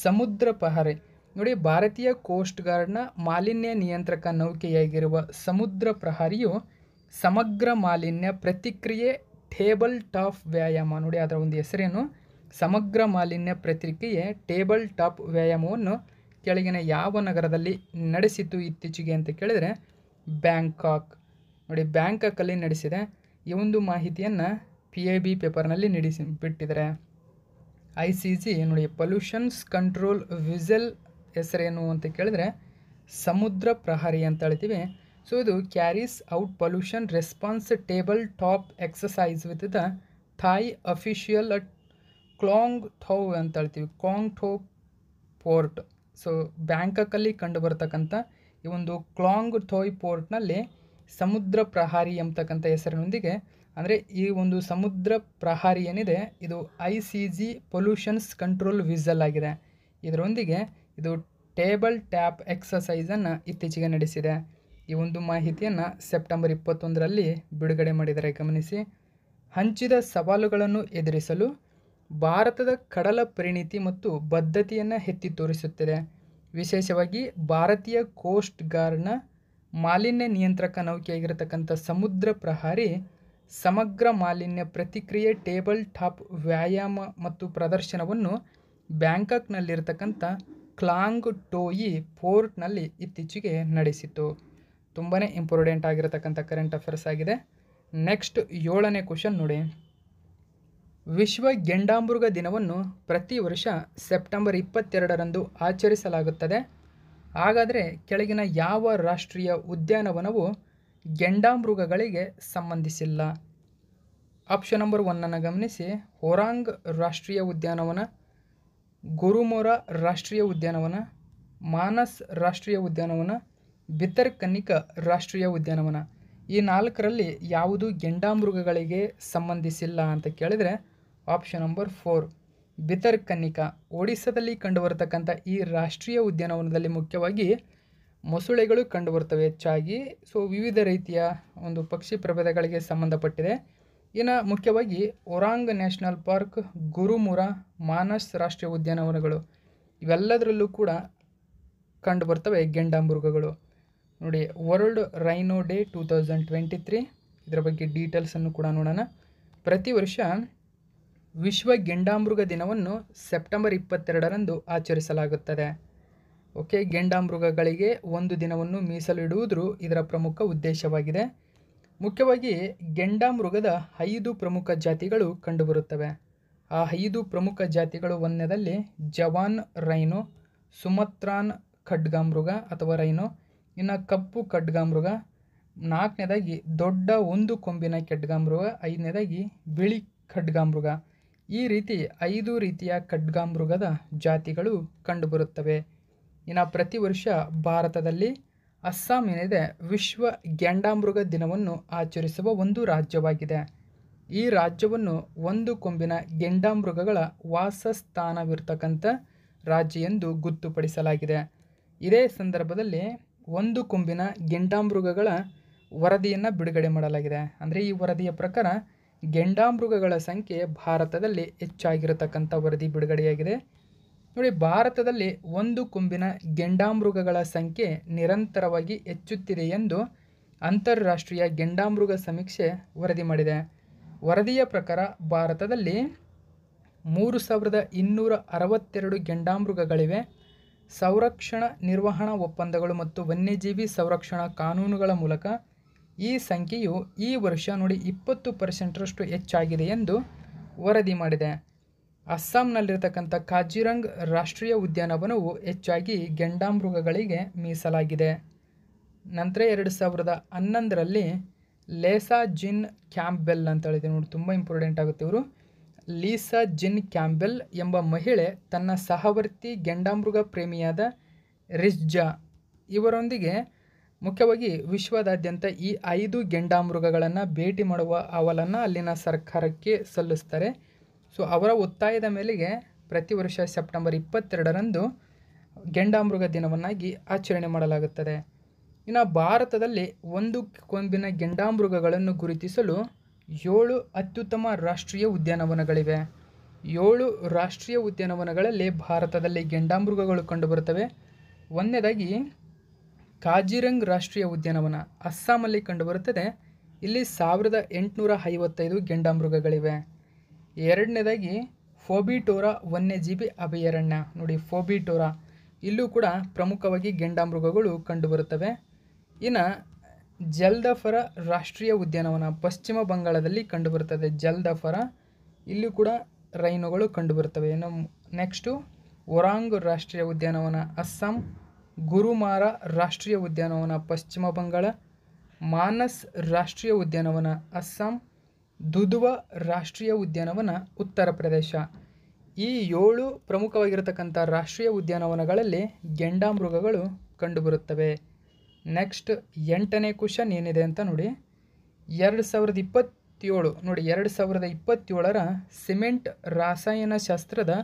Speaker 1: ಸಮುದ್ರ ಪಹರೆ ನೋಡಿ ಭಾರತೀಯ ಕೋಸ್ಟ್ ಗಾರ್ಡ್ನ ಮಾಲಿನ್ಯ ನಿಯಂತ್ರಕ ನೌಕೆಯಾಗಿರುವ ಸಮುದ್ರ ಪ್ರಹರಿಯು ಸಮಗ್ರ ಮಾಲಿನ್ಯ ಪ್ರತಿಕ್ರಿಯೆ ಟೇಬಲ್ ಟಾಪ್ ವ್ಯಾಯಾಮ ನೋಡಿ ಅದರ ಒಂದು ಹೆಸರೇನು ಸಮಗ್ರ ಮಾಲಿನ್ಯ ಪ್ರತಿಕ್ರಿಯೆ ಟೇಬಲ್ ಟಾಪ್ ವ್ಯಾಯಾಮವನ್ನು ಕೆಳಗಿನ ಯಾವ ನಗರದಲ್ಲಿ ನಡೆಸಿತು ಇತ್ತೀಚೆಗೆ ಅಂತ ಕೇಳಿದರೆ ಬ್ಯಾಂಕಾಕ್ ನೋಡಿ ಬ್ಯಾಂಕಾಕಲ್ಲಿ ನಡೆಸಿದೆ ಈ ಒಂದು ಮಾಹಿತಿಯನ್ನು ಪಿ ಐ ಬಿ ಪೇಪರ್ನಲ್ಲಿ ನಡೆಸಿ ಬಿಟ್ಟಿದ್ದಾರೆ ಐ ಸಿ ಸಿ ನೋಡಿ ಪೊಲ್ಯೂಷನ್ಸ್ ಕಂಟ್ರೋಲ್ ವಿಸಲ್ ಹೆಸರೇನು ಅಂತ ಕೇಳಿದ್ರೆ ಸಮುದ್ರ ಪ್ರಹರಿ ಅಂತ ಹೇಳ್ತೀವಿ ಸೊ ಇದು carries out pollution response table top exercise with the Thai official at Klang Tho ಅಂತ ಹೇಳ್ತೀವಿ ಕ್ಲಾಂಗ್ ಥೋ ಪೋರ್ಟ್ ಸೊ ಬ್ಯಾಂಕಾಕಲ್ಲಿ ಕಂಡುಬರ್ತಕ್ಕಂಥ ಈ ಒಂದು ಕ್ಲಾಂಗ್ ಥೋಯ್ ಪೋರ್ಟ್ನಲ್ಲಿ ಸಮುದ್ರ ಪ್ರಹಾರಿ ಎಂಬತಕ್ಕಂಥ ಹೆಸರಿನೊಂದಿಗೆ ಅಂದರೆ ಈ ಒಂದು ಸಮುದ್ರ ಪ್ರಹಾರಿ ಏನಿದೆ ಇದು I C G pollutions control vessel ಆಗಿದೆ ಇದರೊಂದಿಗೆ ಇದು ಟೇಬಲ್ ಟ್ಯಾಪ್ ಎಕ್ಸಸೈಸನ್ನು ಇತ್ತೀಚೆಗೆ ನಡೆಸಿದೆ ಈ ಒಂದು ಮಾಹಿತಿಯನ್ನು ಸೆಪ್ಟೆಂಬರ್ ಇಪ್ಪತ್ತೊಂದರಲ್ಲಿ ಬಿಡುಗಡೆ ಮಾಡಿದರೆ ಗಮನಿಸಿ ಹಂಚಿದ ಸವಾಲುಗಳನ್ನು ಎದುರಿಸಲು ಭಾರತದ ಕಡಲ ಪರಿಣಿತಿ ಮತ್ತು ಬದ್ಧತೆಯನ್ನು ಎತ್ತಿ ತೋರಿಸುತ್ತದೆ ವಿಶೇಷವಾಗಿ ಭಾರತೀಯ ಕೋಸ್ಟ್ ಗಾರ್ಡ್ನ ಮಾಲಿನ್ಯ ನಿಯಂತ್ರಕ ನೌಕೆಯಾಗಿರತಕ್ಕಂಥ ಸಮುದ್ರ ಪ್ರಹಾರಿ ಸಮಗ್ರ ಮಾಲಿನ್ಯ ಪ್ರತಿಕ್ರಿಯೆ ಟೇಬಲ್ ಟಾಪ್ ವ್ಯಾಯಾಮ ಮತ್ತು ಪ್ರದರ್ಶನವನ್ನು ಬ್ಯಾಂಕಾಕ್ನಲ್ಲಿರತಕ್ಕಂಥ ಕ್ಲಾಂಗ್ ಟೋಯಿ ಪೋರ್ಟ್ನಲ್ಲಿ ಇತ್ತೀಚೆಗೆ ನಡೆಸಿತು ತುಂಬಾ ಇಂಪಾರ್ಟೆಂಟ್ ಆಗಿರತಕ್ಕಂಥ ಕರೆಂಟ್ ಅಫೇರ್ಸ್ ಆಗಿದೆ ನೆಕ್ಸ್ಟ್ ಏಳನೇ ಕ್ವಶನ್ ನೋಡಿ ವಿಶ್ವ ಗೆಂಡಾಮೃಗ ದಿನವನ್ನು ಪ್ರತಿ ವರ್ಷ ಸೆಪ್ಟೆಂಬರ್ ಇಪ್ಪತ್ತೆರಡರಂದು ಆಚರಿಸಲಾಗುತ್ತದೆ ಹಾಗಾದರೆ ಕೆಳಗಿನ ಯಾವ ರಾಷ್ಟ್ರೀಯ ಉದ್ಯಾನವನವು ಗೆಂಡಾಮೃಗಗಳಿಗೆ ಸಂಬಂಧಿಸಿಲ್ಲ ಆಪ್ಷನ್ ನಂಬರ್ ಒನ್ನನ್ನು ಗಮನಿಸಿ ಹೊರಾಂಗ್ ರಾಷ್ಟ್ರೀಯ ಉದ್ಯಾನವನ ಗೊರುಮೊರ ರಾಷ್ಟ್ರೀಯ ಉದ್ಯಾನವನ ಮಾನಸ್ ರಾಷ್ಟ್ರೀಯ ಉದ್ಯಾನವನ ಬಿತರ್ ರಾಷ್ಟ್ರೀಯ ಉದ್ಯಾನವನ ಈ ನಾಲ್ಕರಲ್ಲಿ ಯಾವುದು ಗೆಂಡಾಮೃಗಗಳಿಗೆ ಸಂಬಂಧಿಸಿಲ್ಲ ಅಂತ ಕೇಳಿದರೆ option number four Bhitarkanika ಒಡಿಸ್ಸಾದಲ್ಲಿ ಕಂಡುಬರತಕ್ಕಂಥ ಈ ರಾಷ್ಟ್ರೀಯ ಉದ್ಯಾನವನದಲ್ಲಿ ಮುಖ್ಯವಾಗಿ ಮೊಸಳೆಗಳು ಕಂಡುಬರ್ತವೆ ಹೆಚ್ಚಾಗಿ ಸೊ ವಿವಿಧ ರೀತಿಯ ಒಂದು ಪಕ್ಷಿ ಪ್ರಭೇದಗಳಿಗೆ ಸಂಬಂಧಪಟ್ಟಿದೆ ಇನ್ನು ಮುಖ್ಯವಾಗಿ ಒರಾಂಗ್ ನ್ಯಾಷನಲ್ ಪಾರ್ಕ್ ಗುರುಮುರ ಮಾನಸ್ ರಾಷ್ಟ್ರೀಯ ಉದ್ಯಾನವನಗಳು ಇವೆಲ್ಲದರಲ್ಲೂ ಕೂಡ ಕಂಡು ಬರ್ತವೆ ಗೆಂಡಾಮೃಗಗಳು ನೋಡಿ world rhino day two thousand twenty three ಇದರ ಬಗ್ಗೆ ಡೀಟೇಲ್ಸನ್ನು ಕೂಡ ನೋಡೋಣ ಪ್ರತಿ ವರ್ಷ ವಿಶ್ವ ಗೆಂಡಾಮೃಗ ದಿನವನ್ನು ಸೆಪ್ಟೆಂಬರ್ ಇಪ್ಪತ್ತೆರಡರಂದು ಆಚರಿಸಲಾಗುತ್ತದೆ ಓಕೆ ಗೆಂಡಾಮೃಗಗಳಿಗೆ ಒಂದು ದಿನವನ್ನು ಮೀಸಲಿಡುವುದು ಇದರ ಪ್ರಮುಖ ಉದ್ದೇಶವಾಗಿದೆ ಮುಖ್ಯವಾಗಿ ಗೆಂಡಾಮೃಗದ ಐದು ಪ್ರಮುಖ ಜಾತಿಗಳು ಕಂಡುಬರುತ್ತವೆ ಆ ಐದು ಪ್ರಮುಖ ಜಾತಿಗಳು ಒಂದನೇದಲ್ಲಿ ಜವಾನ್ ರೈನೋ ಸುಮತ್ರಾನ್ ಖಡ್ಗಾಮೃಗ ಅಥವಾ ರೈನೋ ಇನ್ನು ಕಪ್ಪು ಖಡ್ಗಾಮೃಗ ನಾಲ್ಕನೇದಾಗಿ ದೊಡ್ಡ ಒಂದು ಕೊಂಬಿನ ಖಡ್ಗಾಮೃಗ ಐದನೇದಾಗಿ ಬಿಳಿ ಖಡ್ಗಾಮೃಗ ಈ ರೀತಿ ಐದು ರೀತಿಯ ಖಡ್ಗಾಮೃಗದ ಜಾತಿಗಳು ಕಂಡುಬರುತ್ತವೆ ಇನ್ನು ಪ್ರತಿ ವರ್ಷ ಭಾರತದಲ್ಲಿ ಏನಿದೆ ವಿಶ್ವ ಗ್ಯಾಂಡಾಮೃಗ ದಿನವನ್ನು ಆಚರಿಸುವ ಒಂದು ರಾಜ್ಯವಾಗಿದೆ ಈ ರಾಜ್ಯವನ್ನು ಒಂದು ಕೊಂಬಿನ ಗೆಂಡಾಮೃಗಗಳ ವಾಸಸ್ಥಾನವಿರತಕ್ಕಂಥ ರಾಜ್ಯ ಎಂದು ಗೊತ್ತುಪಡಿಸಲಾಗಿದೆ ಇದೇ ಸಂದರ್ಭದಲ್ಲಿ ಒಂದು ಕೊಂಬಿನ ಗೆಂಡಾಮೃಗಗಳ ವರದಿಯನ್ನು ಬಿಡುಗಡೆ ಮಾಡಲಾಗಿದೆ ಅಂದರೆ ಈ ವರದಿಯ ಪ್ರಕಾರ ಗೆಂಡಾಮೃಗಗಳ ಸಂಖ್ಯೆ ಭಾರತದಲ್ಲಿ ಹೆಚ್ಚಾಗಿರತಕ್ಕಂಥ ವರದಿ ಬಿಡುಗಡೆಯಾಗಿದೆ ನೋಡಿ ಭಾರತದಲ್ಲಿ ಒಂದು ಕೊಂಬಿನ ಗೆಂಡಾಮೃಗಗಳ ಸಂಖ್ಯೆ ನಿರಂತರವಾಗಿ ಹೆಚ್ಚುತ್ತಿದೆ ಎಂದು ಅಂತಾರಾಷ್ಟ್ರೀಯ ಗೆಂಡಾಮೃಗ ಸಮೀಕ್ಷೆ ವರದಿ ಮಾಡಿದೆ ವರದಿಯ ಪ್ರಕಾರ ಭಾರತದಲ್ಲಿ ಮೂರು ಸಾವಿರದ ಇನ್ನೂರ ಅರವತ್ತೆರಡು ಗೆಂಡಾಮೃಗಗಳಿವೆ ಸಂರಕ್ಷಣಾ ನಿರ್ವಹಣಾ ಒಪ್ಪಂದಗಳು ಮತ್ತು ವನ್ಯಜೀವಿ ಸಂರಕ್ಷಣಾ ಕಾನೂನುಗಳ ಮೂಲಕ ಈ ಸಂಖ್ಯೆಯು ಈ ವರ್ಷ ನೋಡಿ ಇಪ್ಪತ್ತು ಪರ್ಸೆಂಟ್ರಷ್ಟು ಹೆಚ್ಚಾಗಿದೆ ಎಂದು ವರದಿ ಮಾಡಿದೆ ಅಸ್ಸಾಂನಲ್ಲಿರತಕ್ಕಂಥ ಕಾಜಿರಂಗ್ ರಾಷ್ಟ್ರೀಯ ಉದ್ಯಾನವನವು ಹೆಚ್ಚಾಗಿ ಗೆಂಡಾಮೃಗಗಳಿಗೆ ಮೀಸಲಾಗಿದೆ ನಂತರ ಎರಡು ಸಾವಿರದ ಹನ್ನೊಂದರಲ್ಲಿ ಲೇಸಾ ಜಿನ್ ಕ್ಯಾಂಬೆಲ್ ಅಂತ ಹೇಳಿದೆ ನೋಡಿ ತುಂಬ ಇಂಪಾರ್ಟೆಂಟ್ ಆಗುತ್ತೆ ಇವರು ಲೀಸಾ ಜಿನ್ ಕ್ಯಾಂಬೆಲ್ ಎಂಬ ಮಹಿಳೆ ತನ್ನ ಸಹವರ್ತಿ ಗೆಂಡಾಮೃಗ ಪ್ರೇಮಿಯಾದ ರಿಜ್ಜಾ ಇವರೊಂದಿಗೆ ಮುಖ್ಯವಾಗಿ ವಿಶ್ವದಾದ್ಯಂತ ಈ ಐದು ಗೆಂಡಾಮೃಗಗಳನ್ನು ಭೇಟಿ ಮಾಡುವ ಅವಲನ್ನು ಅಲ್ಲಿನ ಸರ್ಕಾರಕ್ಕೆ ಸಲ್ಲಿಸ್ತಾರೆ ಸೊ ಅವರ ಒತ್ತಾಯದ ಮೇಲೆಗೆ ಪ್ರತಿ ವರ್ಷ ಸೆಪ್ಟೆಂಬರ್ ಇಪ್ಪತ್ತೆರಡರಂದು ಗೆಂಡಾಮೃಗ ದಿನವನ್ನಾಗಿ ಆಚರಣೆ ಮಾಡಲಾಗುತ್ತದೆ ಇನ್ನು ಭಾರತದಲ್ಲಿ ಒಂದು ಕೊಂಬಿನ ಗೆಂಡಾಮೃಗಗಳನ್ನು ಗುರುತಿಸಲು ಏಳು ಅತ್ಯುತ್ತಮ ರಾಷ್ಟ್ರೀಯ ಉದ್ಯಾನವನಗಳಿವೆ ಏಳು ರಾಷ್ಟ್ರೀಯ ಉದ್ಯಾನವನಗಳಲ್ಲಿ ಭಾರತದಲ್ಲಿ ಗೆಂಡಾಮೃಗಗಳು ಕಂಡುಬರುತ್ತವೆ ಒಂದನೇದಾಗಿ ಕಾಜಿರಂಗ್ ರಾಷ್ಟ್ರೀಯ ಉದ್ಯಾನವನ ಅಸ್ಸಾಮಲ್ಲಿ ಕಂಡುಬರುತ್ತದೆ ಇಲ್ಲಿ ಸಾವಿರದ ಎಂಟುನೂರ ಐವತ್ತೈದು ಗೆಂಡಾಮೃಗಗಳಿವೆ ಎರಡನೇದಾಗಿ ಫೋಬಿಟೋರಾ ವನ್ಯಜೀವಿ ಅಭಯಾರಣ್ಯ ನೋಡಿ ಫೋಬಿಟೋರಾ ಇಲ್ಲೂ ಕೂಡ ಪ್ರಮುಖವಾಗಿ ಗೆಂಡಾಮೃಗಗಳು ಕಂಡುಬರುತ್ತವೆ ಇನ್ನು ಜಲ್ದಫರ ರಾಷ್ಟ್ರೀಯ ಉದ್ಯಾನವನ ಪಶ್ಚಿಮ ಬಂಗಾಳದಲ್ಲಿ ಕಂಡುಬರುತ್ತದೆ ಜಲ್ದಫರ ಇಲ್ಲೂ ಕೂಡ ರೈನುಗಳು ಕಂಡುಬರುತ್ತವೆ ಇನ್ನು ನೆಕ್ಸ್ಟು ಒರಾಂಗ್ ರಾಷ್ಟ್ರೀಯ ಉದ್ಯಾನವನ ಅಸ್ಸಾಂ ಗುರುಮಾರ ರಾಷ್ಟ್ರೀಯ ಉದ್ಯಾನವನ ಪಶ್ಚಿಮ ಬಂಗಾಳ ಮಾನಸ್ ರಾಷ್ಟ್ರೀಯ ಉದ್ಯಾನವನ ಅಸ್ಸಾಂ ದುದುವ ರಾಷ್ಟ್ರೀಯ ಉದ್ಯಾನವನ ಉತ್ತರ ಪ್ರದೇಶ ಈ ಏಳು ಪ್ರಮುಖವಾಗಿರತಕ್ಕಂಥ ರಾಷ್ಟ್ರೀಯ ಉದ್ಯಾನವನಗಳಲ್ಲಿ ಗೆಂಡಾಮೃಗಗಳು ಕಂಡುಬರುತ್ತವೆ ನೆಕ್ಸ್ಟ್ ಎಂಟನೇ ಕ್ವಶನ್ ಏನಿದೆ ಅಂತ ನೋಡಿ ಎರಡು ಸಾವಿರದ ಇಪ್ಪತ್ತೇಳು ನೋಡಿ ಎರಡು ಸಾವಿರದ ಇಪ್ಪತ್ತೇಳರ ಸಿಮೆಂಟ್ ರಾಸಾಯನಶಾಸ್ತ್ರದ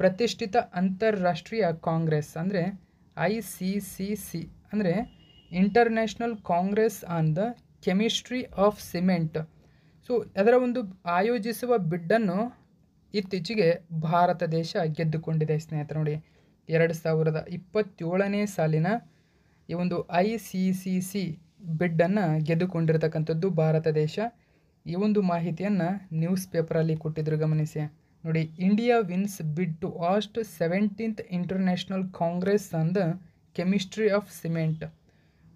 Speaker 1: ಪ್ರತಿಷ್ಠಿತ ಅಂತಾರಾಷ್ಟ್ರೀಯ ಕಾಂಗ್ರೆಸ್ ಅಂದರೆ ಐ ಸಿ ಸಿ ಸಿ ಅಂದರೆ international congress on the chemistry of cement so ಅದರ ಒಂದು ಆಯೋಜಿಸುವ ಬಿಡ್ಡನ್ನು ಇತ್ತೀಚೆಗೆ ಭಾರತ ದೇಶ ಗೆದ್ದುಕೊಂಡಿದೆ ಸ್ನೇಹಿತರೆ ನೋಡಿ ಎರಡು ಸಾವಿರದ ಇಪ್ಪತ್ತೇಳನೇ ಸಾಲಿನ ಈ ಒಂದು ಐ ಸಿ ಸಿ ಸಿ ಬಿಡ್ಡನ್ನು ಗೆದ್ದುಕೊಂಡಿರತಕ್ಕಂಥದ್ದು ಭಾರತ ದೇಶ ಈ ಒಂದು ಮಾಹಿತಿಯನ್ನು ನ್ಯೂಸ್ ಪೇಪರಲ್ಲಿ ಕೊಟ್ಟಿದ್ರು ಗಮನಿಸಿ ನೋಡಿ India wins bid to host seventeenth international congress on the chemistry of cement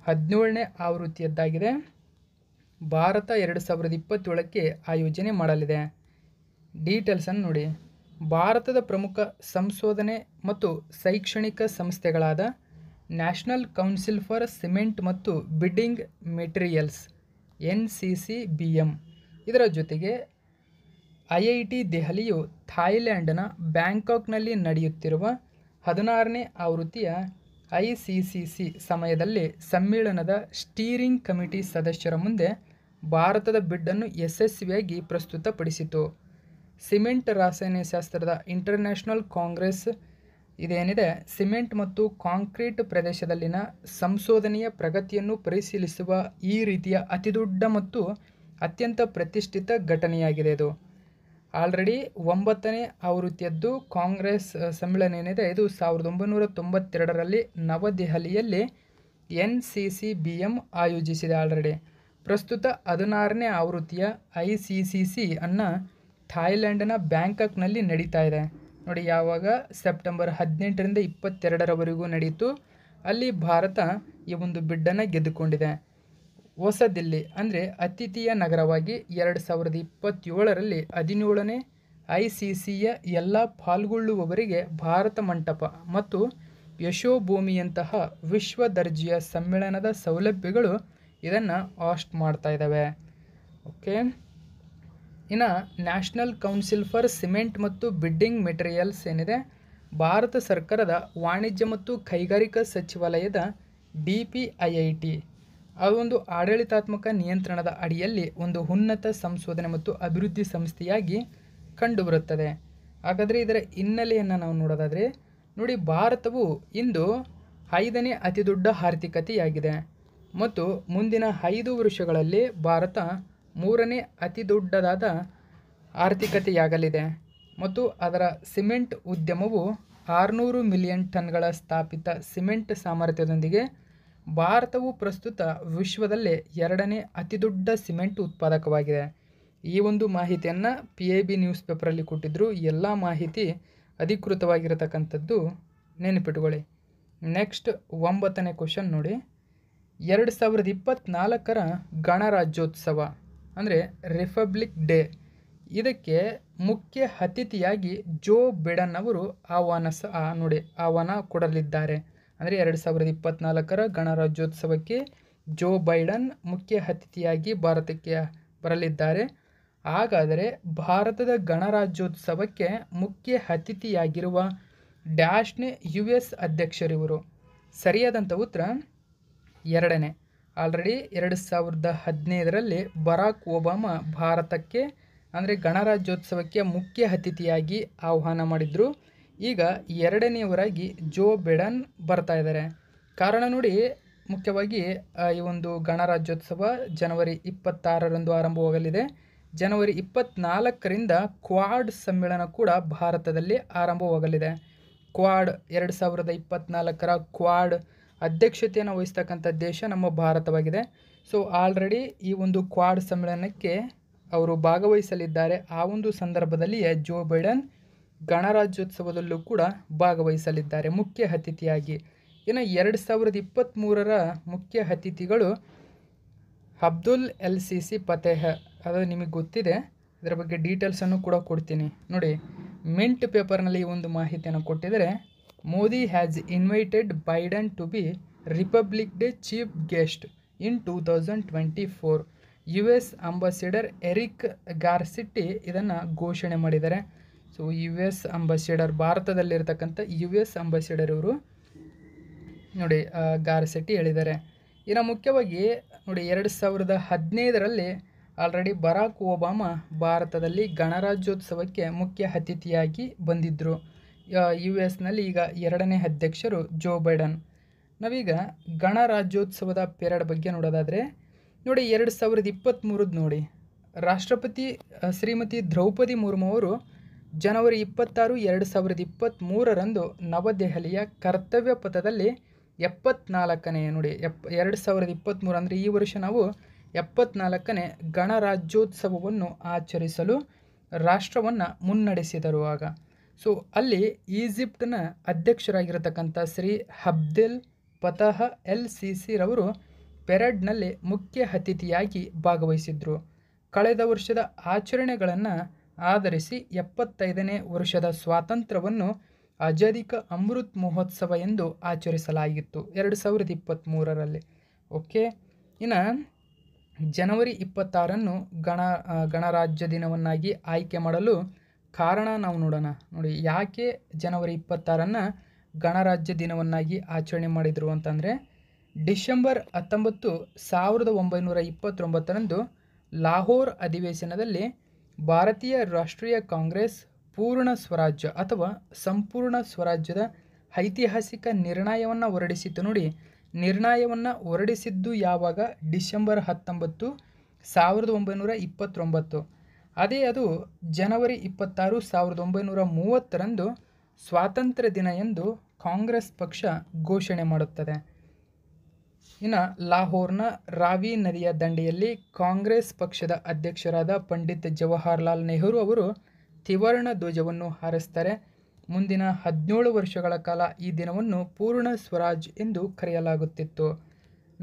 Speaker 1: ಹದಿನೇಳನೇ ಆವೃತ್ತಿಯದ್ದಾಗಿದೆ ಭಾರತ ಎರಡು ಸಾವಿರದ ಇಪ್ಪತ್ತೇಳಕ್ಕೆ ಆಯೋಜನೆ ಮಾಡಲಿದೆ ಡೀಟೇಲ್ಸನ್ನು ನೋಡಿ ಭಾರತದ ಪ್ರಮುಖ ಸಂಶೋಧನೆ ಮತ್ತು ಶೈಕ್ಷಣಿಕ ಸಂಸ್ಥೆಗಳಾದ ನ್ಯಾಷನಲ್ ಕೌನ್ಸಿಲ್ ಫಾರ್ ಸಿಮೆಂಟ್ ಮತ್ತು building materials N C C B M ಇದರ ಜೊತೆಗೆ ಐ ಐ ಟಿ ದೆಹಲಿಯು ಥಾಯ್ಲ್ಯಾಂಡ್ನ ಬ್ಯಾಂಕಾಕ್ನಲ್ಲಿ ನಡೆಯುತ್ತಿರುವ ಹದಿನಾರನೇ ಆವೃತ್ತಿಯ ಐ ಸಿ ಸಿ ಸಿ ಸಮಯದಲ್ಲಿ ಸಮ್ಮೇಳನದ ಸ್ಟೀರಿಂಗ್ ಕಮಿಟಿ ಸದಸ್ಯರ ಮುಂದೆ ಭಾರತದ ಬಿಡ್ಡನ್ನು ಯಶಸ್ವಿಯಾಗಿ ಪ್ರಸ್ತುತಪಡಿಸಿತು ಸಿಮೆಂಟ್ ರಾಸಾಯನಶಾಸ್ತ್ರದ ಇಂಟರ್ನ್ಯಾಷನಲ್ ಕಾಂಗ್ರೆಸ್ ಇದೇನಿದೆ ಸಿಮೆಂಟ್ ಮತ್ತು ಕಾಂಕ್ರೀಟ್ ಪ್ರದೇಶದಲ್ಲಿನ ಸಂಶೋಧನೆಯ ಪ್ರಗತಿಯನ್ನು ಪರಿಶೀಲಿಸುವ ಈ ರೀತಿಯ ಅತಿದೊಡ್ಡ ಮತ್ತು ಅತ್ಯಂತ ಪ್ರತಿಷ್ಠಿತ ಘಟನೆಯಾಗಿದೆ ಇದು ಆಲ್ರೆಡಿ ಒಂಬತ್ತನೇ ಆವೃತ್ತಿಯದ್ದು ಕಾಂಗ್ರೆಸ್ ಸಮ್ಮೇಳನ ಏನಿದೆ ಇದು ಸಾವಿರದ ಒಂಬೈನೂರ ತೊಂಬತ್ತೆರಡರಲ್ಲಿ ನವದೆಹಲಿಯಲ್ಲಿ N C C B M ಆಯೋಜಿಸಿದೆ ಆಲ್ರೆಡಿ ಪ್ರಸ್ತುತ ಹದಿನಾರನೇ ಆವೃತ್ತಿಯ ಐ ಸಿ ಸಿ ಸಿ ಅನ್ನು ಥಾಯ್ಲ್ಯಾಂಡ್ನ ಬ್ಯಾಂಕಾಕ್ನಲ್ಲಿ ನಡೀತಾ ಇದೆ ನೋಡಿ ಯಾವಾಗ ಸೆಪ್ಟೆಂಬರ್ ಹದಿನೆಂಟರಿಂದ ಇಪ್ಪತ್ತೆರಡರವರೆಗೂ ನಡೀತು ಅಲ್ಲಿ ಭಾರತ ಈ ಒಂದು ಬಿಡ್ಡನ್ನು ಗೆದ್ದುಕೊಂಡಿದೆ ದಿಲ್ಲಿ ಅಂದರೆ ಅತಿಥಿಯ ನಗರವಾಗಿ ಎರಡು ಸಾವಿರದ ಇಪ್ಪತ್ತೇಳರಲ್ಲಿ ಹದಿನೇಳನೇ ಐ ಸಿ ಸಿಯ ಎಲ್ಲ ಪಾಲ್ಗೊಳ್ಳುವವರಿಗೆ ಭಾರತ ಮಂಟಪ ಮತ್ತು ಯಶೋಭೂಮಿಯಂತಹ ವಿಶ್ವ ದರ್ಜೆಯ ಸಮ್ಮೇಳನದ ಸೌಲಭ್ಯಗಳು ಇದನ್ನು ಆಸ್ಟ್ ಮಾಡ್ತಾ ಇದ್ದಾವೆ ಓಕೆ ಇನ್ನು ನ್ಯಾಷನಲ್ ಕೌನ್ಸಿಲ್ ಫಾರ್ ಸಿಮೆಂಟ್ ಮತ್ತು ಬಿಡ್ಡಿಂಗ್ ಮೆಟೀರಿಯಲ್ಸ್ ಏನಿದೆ ಭಾರತ ಸರ್ಕಾರದ ವಾಣಿಜ್ಯ ಮತ್ತು ಕೈಗಾರಿಕಾ ಸಚಿವಾಲಯದ D P I I T ಅದೊಂದು ಆಡಳಿತಾತ್ಮಕ ನಿಯಂತ್ರಣದ ಅಡಿಯಲ್ಲಿ ಒಂದು ಉನ್ನತ ಸಂಶೋಧನೆ ಮತ್ತು ಅಭಿವೃದ್ಧಿ ಸಂಸ್ಥೆಯಾಗಿ ಕಂಡುಬರುತ್ತದೆ ಹಾಗಾದರೆ ಇದರ ಹಿನ್ನೆಲೆಯನ್ನು ನಾವು ನೋಡೋದಾದರೆ ನೋಡಿ ಭಾರತವು ಇಂದು ಐದನೇ ಅತಿದೊಡ್ಡ ಆರ್ಥಿಕತೆಯಾಗಿದೆ ಮತ್ತು ಮುಂದಿನ ಐದು ವರ್ಷಗಳಲ್ಲಿ ಭಾರತ ಮೂರನೇ ಅತಿದೊಡ್ಡದಾದ ಆರ್ಥಿಕತೆಯಾಗಲಿದೆ ಮತ್ತು ಅದರ ಸಿಮೆಂಟ್ ಉದ್ಯಮವು ಆರುನೂರು ಮಿಲಿಯನ್ ಟನ್ಗಳ ಸ್ಥಾಪಿತ ಸಿಮೆಂಟ್ ಸಾಮರ್ಥ್ಯದೊಂದಿಗೆ ಭಾರತವು ಪ್ರಸ್ತುತ ವಿಶ್ವದಲ್ಲೇ ಎರಡನೇ ಅತಿದೊಡ್ಡ ಸಿಮೆಂಟ್ ಉತ್ಪಾದಕವಾಗಿದೆ ಈ ಒಂದು ಮಾಹಿತಿಯನ್ನು ಪಿ ಎ ಬಿ ನ್ಯೂಸ್ ಪೇಪರಲ್ಲಿ ಕೊಟ್ಟಿದ್ದರೂ ಎಲ್ಲ ಮಾಹಿತಿ ಅಧಿಕೃತವಾಗಿರತಕ್ಕಂಥದ್ದು ನೆನಪಿಟ್ಕೊಳ್ಳಿ ನೆಕ್ಸ್ಟ್ ಒಂಬತ್ತನೇ ಕ್ವಶನ್ ನೋಡಿ ಎರಡು ಸಾವಿರದ ಇಪ್ಪತ್ತ್ನಾಲ್ಕರ ಗಣರಾಜ್ಯೋತ್ಸವ ಅಂದರೆ ರಿಪಬ್ಲಿಕ್ ಡೇ ಇದಕ್ಕೆ ಮುಖ್ಯ ಅತಿಥಿಯಾಗಿ ಜೋ ಬಿಡನ್ ಅವರು ಆಹ್ವಾನ ಸಹ ನೋಡಿ ಆಹ್ವಾನ ಕೊಡಲಿದ್ದಾರೆ ಅಂದರೆ ಎರಡು ಸಾವಿರದ ಇಪ್ಪತ್ತ್ನಾಲ್ಕರ ಗಣರಾಜ್ಯೋತ್ಸವಕ್ಕೆ ಜೋ ಬೈಡನ್ ಮುಖ್ಯ ಅತಿಥಿಯಾಗಿ ಭಾರತಕ್ಕೆ ಬರಲಿದ್ದಾರೆ ಹಾಗಾದರೆ ಭಾರತದ ಗಣರಾಜ್ಯೋತ್ಸವಕ್ಕೆ ಮುಖ್ಯ ಅತಿಥಿಯಾಗಿರುವ ಡ್ಯಾಶ್ನೆ ಯು ಎಸ್ ಅಧ್ಯಕ್ಷರಿವರು ಸರಿಯಾದಂಥ ಉತ್ತರ ಎರಡನೇ ಆಲ್ರೆಡಿ ಎರಡು ಸಾವಿರದ ಹದಿನೈದರಲ್ಲಿ ಬರಾಕ್ ಒಬಾಮ ಭಾರತಕ್ಕೆ ಅಂದರೆ ಗಣರಾಜ್ಯೋತ್ಸವಕ್ಕೆ ಮುಖ್ಯ ಅತಿಥಿಯಾಗಿ ಆಹ್ವಾನ ಮಾಡಿದರು ಈಗ ಎರಡನೆಯವರಾಗಿ ಜೋ ಬಿಡನ್ ಬರ್ತಾ ಇದ್ದಾರೆ ಕಾರಣ ನೋಡಿ ಮುಖ್ಯವಾಗಿ ಈ ಒಂದು ಗಣರಾಜ್ಯೋತ್ಸವ ಜನವರಿ ಇಪ್ಪತ್ತಾರರಂದು ಆರಂಭವಾಗಲಿದೆ ಜನವರಿ ಇಪ್ಪತ್ನಾಲ್ಕರಿಂದ ಕ್ವಾಡ್ ಸಮ್ಮೇಳನ ಕೂಡ ಭಾರತದಲ್ಲಿ ಆರಂಭವಾಗಲಿದೆ ಕ್ವಾಡ್ ಎರಡು ಸಾವಿರದ ಇಪ್ಪತ್ನಾಲ್ಕರ ಕ್ವಾಡ್ ಅಧ್ಯಕ್ಷತೆಯನ್ನು ವಹಿಸ್ತಕ್ಕಂಥ ದೇಶ ನಮ್ಮ ಭಾರತವಾಗಿದೆ ಸೊ ಆಲ್ರೆಡಿ ಈ ಒಂದು ಕ್ವಾಡ್ ಸಮ್ಮೇಳನಕ್ಕೆ ಅವರು ಭಾಗವಹಿಸಲಿದ್ದಾರೆ ಆ ಒಂದು ಸಂದರ್ಭದಲ್ಲಿಯೇ ಜೋ ಬೈಡನ್ ಗಣರಾಜ್ಯೋತ್ಸವದಲ್ಲೂ ಕೂಡ ಭಾಗವಹಿಸಲಿದ್ದಾರೆ ಮುಖ್ಯ ಅತಿಥಿಯಾಗಿ ಇನ್ನು ಎರಡು ಸಾವಿರದ ಇಪ್ಪತ್ತ್ಮೂರರ ಮುಖ್ಯ ಅತಿಥಿಗಳು Abdul el Sisi Fattah ಅದು ನಿಮಗೆ ಗೊತ್ತಿದೆ ಇದರ ಬಗ್ಗೆ ಡೀಟೇಲ್ಸನ್ನು ಕೂಡ ಕೊಡ್ತೀನಿ ನೋಡಿ ಮಿಂಟ್ ಪೇಪರ್ನಲ್ಲಿ ಒಂದು ಮಾಹಿತಿಯನ್ನು ಕೊಟ್ಟಿದರೆ Modi has invited Biden to be republic day chief guest in two thousand twenty four U S ambassador Eric Garcetti ಇದನ್ನು ಘೋಷಣೆ ಮಾಡಿದ್ದಾರೆ ಸೊ ಯು ಎಸ್ ಅಂಬಾಸಿಡರ್ ಭಾರತದಲ್ಲಿರ್ತಕ್ಕಂಥ ಯು ಎಸ್ ಅಂಬಾಸಿಡರ್ ಇವರು ನೋಡಿ ಗಾರಸೆಟ್ಟಿ ಹೇಳಿದ್ದಾರೆ ಇನ್ನು ಮುಖ್ಯವಾಗಿ ನೋಡಿ ಎರಡು ಸಾವಿರದ ಹದಿನೈದರಲ್ಲಿ ಆಲ್ರೆಡಿ ಬರಾಕ್ ಒಬಾಮಾ ಭಾರತದಲ್ಲಿ ಗಣರಾಜ್ಯೋತ್ಸವಕ್ಕೆ ಮುಖ್ಯ ಅತಿಥಿಯಾಗಿ ಬಂದಿದ್ದರು ಯು ಎಸ್ನಲ್ಲಿ ಈಗ ಎರಡನೇ ಅಧ್ಯಕ್ಷರು ಜೋ ಬೈಡನ್ ನಾವೀಗ ಗಣರಾಜ್ಯೋತ್ಸವದ ಪೇರಡ್ ಬಗ್ಗೆ ನೋಡೋದಾದರೆ ನೋಡಿ ಎರಡು ಸಾವಿರದ ಇಪ್ಪತ್ತ್ಮೂರದ್ದು ನೋಡಿ ರಾಷ್ಟ್ರಪತಿ ಶ್ರೀಮತಿ ದ್ರೌಪದಿ ಮುರ್ಮು ಅವರು ಜನವರಿ ಇಪ್ಪತ್ತಾರು ಎರಡು ಸಾವಿರದ ಇಪ್ಪತ್ತ್ಮೂರರಂದು ನವದೆಹಲಿಯ ಕರ್ತವ್ಯ ಪಥದಲ್ಲಿ ಎಪ್ಪತ್ನಾಲ್ಕನೇ ನುಡಿ ಎಪ್ ಎರಡು ಸಾವಿರದ ಇಪ್ಪತ್ತ್ಮೂರು ಅಂದರೆ ಈ ವರ್ಷ ನಾವು ಎಪ್ಪತ್ನಾಲ್ಕನೇ ಗಣರಾಜ್ಯೋತ್ಸವವನ್ನು ಆಚರಿಸಲು ರಾಷ್ಟ್ರವನ್ನು ಮುನ್ನಡೆಸಿದರು ಆಗ ಸೊ ಅಲ್ಲಿ ಈಜಿಪ್ಟ್ನ ಅಧ್ಯಕ್ಷರಾಗಿರತಕ್ಕಂಥ Shri Abdel Fattah el Sisi ರವರು ಪೆರಡ್ನಲ್ಲಿ ಮುಖ್ಯ ಅತಿಥಿಯಾಗಿ ಭಾಗವಹಿಸಿದ್ರು ಕಳೆದ ವರ್ಷದ ಆಚರಣೆಗಳನ್ನು ಆಧರಿಸಿ ಎಪ್ಪತ್ತೈದನೇ ವರ್ಷದ ಸ್ವಾತಂತ್ರ್ಯವನ್ನು ಅಜಧಿಕ ಅಮೃತ್ ಮಹೋತ್ಸವ ಎಂದು ಆಚರಿಸಲಾಗಿತ್ತು ಎರಡು ಸಾವಿರದ ಇಪ್ಪತ್ತ್ಮೂರರಲ್ಲಿ ಓಕೆ ಇನ್ನು ಜನವರಿ ಇಪ್ಪತ್ತಾರನ್ನು ಗಣ ಗಣರಾಜ್ಯ ದಿನವನ್ನಾಗಿ ಆಯ್ಕೆ ಮಾಡಲು ಕಾರಣ ನಾವು ನೋಡೋಣ ನೋಡಿ ಯಾಕೆ ಜನವರಿ ಇಪ್ಪತ್ತಾರನ್ನು ಗಣರಾಜ್ಯ ದಿನವನ್ನಾಗಿ ಆಚರಣೆ ಮಾಡಿದರು ಅಂತಂದರೆ ಡಿಸೆಂಬರ್ ಹತ್ತೊಂಬತ್ತು ಸಾವಿರದ ಒಂಬೈನೂರ ಇಪ್ಪತ್ತೊಂಬತ್ತರಂದು ಲಾಹೋರ್ ಅಧಿವೇಶನದಲ್ಲಿ ಭಾರತೀಯ ರಾಷ್ಟ್ರೀಯ ಕಾಂಗ್ರೆಸ್ ಪೂರ್ಣ ಸ್ವರಾಜ್ಯ ಅಥವಾ ಸಂಪೂರ್ಣ ಸ್ವರಾಜ್ಯದ ಐತಿಹಾಸಿಕ ನಿರ್ಣಯವನ್ನು ಹೊರಡಿಸಿತು ನೋಡಿ ನಿರ್ಣಯವನ್ನು ಹೊರಡಿಸಿದ್ದು ಯಾವಾಗ ಡಿಸೆಂಬರ್ ಹತ್ತೊಂಬತ್ತು ಸಾವಿರದ ಒಂಬೈನೂರ ಇಪ್ಪತ್ತೊಂಬತ್ತು ಅದೇ ಅದು ಜನವರಿ ಇಪ್ಪತ್ತಾರು ಸಾವಿರದ ಒಂಬೈನೂರ ಮೂವತ್ತರಂದು ಸ್ವಾತಂತ್ರ್ಯ ದಿನ ಎಂದು ಕಾಂಗ್ರೆಸ್ ಪಕ್ಷ ಘೋಷಣೆ ಮಾಡುತ್ತದೆ ಇನ್ನು ಲಾಹೋರ್ನ ರಾವಿ ನದಿಯ ದಂಡೆಯಲ್ಲಿ ಕಾಂಗ್ರೆಸ್ ಪಕ್ಷದ ಅಧ್ಯಕ್ಷರಾದ ಪಂಡಿತ್ ಜವಾಹರ್ಲಾಲ್ ನೆಹರು ಅವರು ತ್ರಿವರ್ಣ ಧ್ವಜವನ್ನು ಹಾರಿಸ್ತಾರೆ ಮುಂದಿನ ಹದಿನೇಳು ವರ್ಷಗಳ ಕಾಲ ಈ ದಿನವನ್ನು ಪೂರ್ಣ ಸ್ವರಾಜ್ ಎಂದು ಕರೆಯಲಾಗುತ್ತಿತ್ತು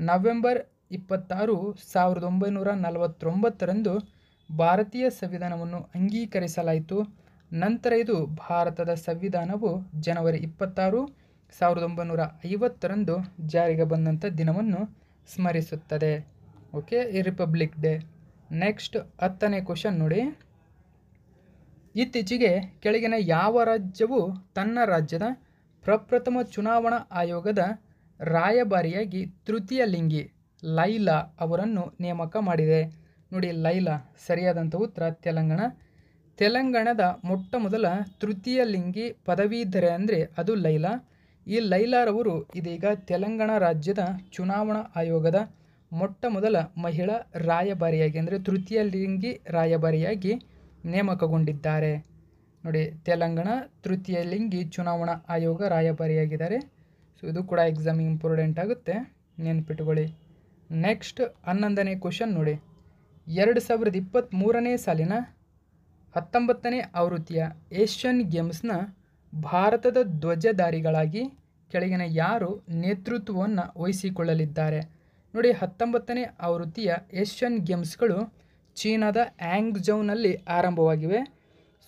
Speaker 1: ನವೆಂಬರ್ ಇಪ್ಪತ್ತಾರು ಸಾವಿರದ ಒಂಬೈನೂರ ನಲವತ್ತೊಂಬತ್ತರಂದು ಭಾರತೀಯ ಸಂವಿಧಾನವನ್ನು ಅಂಗೀಕರಿಸಲಾಯಿತು ನಂತರ ಇದು ಭಾರತದ ಸಂವಿಧಾನವು ಜನವರಿ ಇಪ್ಪತ್ತಾರು ಸಾವಿರದ ಒಂಬೈನೂರ ಐವತ್ತರಂದು ಜಾರಿಗೆ ಬಂದಂಥ ದಿನವನ್ನು ಸ್ಮರಿಸುತ್ತದೆ ಓಕೆ ರಿಪಬ್ಲಿಕ್ ಡೇ ನೆಕ್ಸ್ಟ್ ಹತ್ತನೇ ಕ್ವಶನ್ ನೋಡಿ ಇತ್ತೀಚೆಗೆ ಕೆಳಗಿನ ಯಾವ ರಾಜ್ಯವು ತನ್ನ ರಾಜ್ಯದ ಪ್ರಪ್ರಥಮ ಚುನಾವಣಾ ಆಯೋಗದ ರಾಯಭಾರಿಯಾಗಿ ತೃತೀಯ ಲಿಂಗಿ ಲೈಲಾ ಅವರನ್ನು ನೇಮಕ ಮಾಡಿದೆ ನೋಡಿ ಲೈಲಾ ಸರಿಯಾದಂಥ ಉತ್ತರ ತೆಲಂಗಾಣ ತೆಲಂಗಾಣದ ಮೊಟ್ಟ ಮೊದಲ ತೃತೀಯ ಲಿಂಗಿ ಪದವೀಧರೆ ಅಂದರೆ ಅದು ಲೈಲಾ ಈ ಲೈಲಾರವರು ಇದೀಗ ತೆಲಂಗಾಣ ರಾಜ್ಯದ ಚುನಾವಣಾ ಆಯೋಗದ ಮೊಟ್ಟ ಮೊದಲ ಮಹಿಳಾ ರಾಯಭಾರಿಯಾಗಿ ಅಂದರೆ ತೃತೀಯ ಲಿಂಗಿ ರಾಯಭಾರಿಯಾಗಿ ನೇಮಕಗೊಂಡಿದ್ದಾರೆ ನೋಡಿ ತೆಲಂಗಾಣ ತೃತೀಯ ಲಿಂಗಿ ಚುನಾವಣಾ ಆಯೋಗ ರಾಯಭಾರಿಯಾಗಿದ್ದಾರೆ ಸೊ ಇದು ಕೂಡ ಎಕ್ಸಾಮ್ ಇಂಪಾರ್ಟೆಂಟ್ ಆಗುತ್ತೆ ನೆನ್ಪಿಟ್ಕೊಳ್ಳಿ ನೆಕ್ಸ್ಟ್ ಹನ್ನೊಂದನೇ ಕ್ವಶನ್ ನೋಡಿ ಎರಡು ಸಾವಿರದ ಇಪ್ಪತ್ತ್ಮೂರನೇ ಸಾಲಿನ ಹತ್ತೊಂಬತ್ತನೇ ಆವೃತ್ತಿಯ ಏಷ್ಯನ್ ಗೇಮ್ಸ್ನ ಭಾರತದ ಧ್ವಜಧಾರಿಗಳಾಗಿ ಕೆಳಗಿನ ಯಾರು ನೇತೃತ್ವವನ್ನು ವಹಿಸಿಕೊಳ್ಳಲಿದ್ದಾರೆ ನೋಡಿ ಹತ್ತೊಂಬತ್ತನೇ ಆವೃತ್ತಿಯ ಏಷ್ಯನ್ ಗೇಮ್ಸ್ಗಳು ಚೀನಾದ ಜೌನಲ್ಲಿ ಆರಂಭವಾಗಿವೆ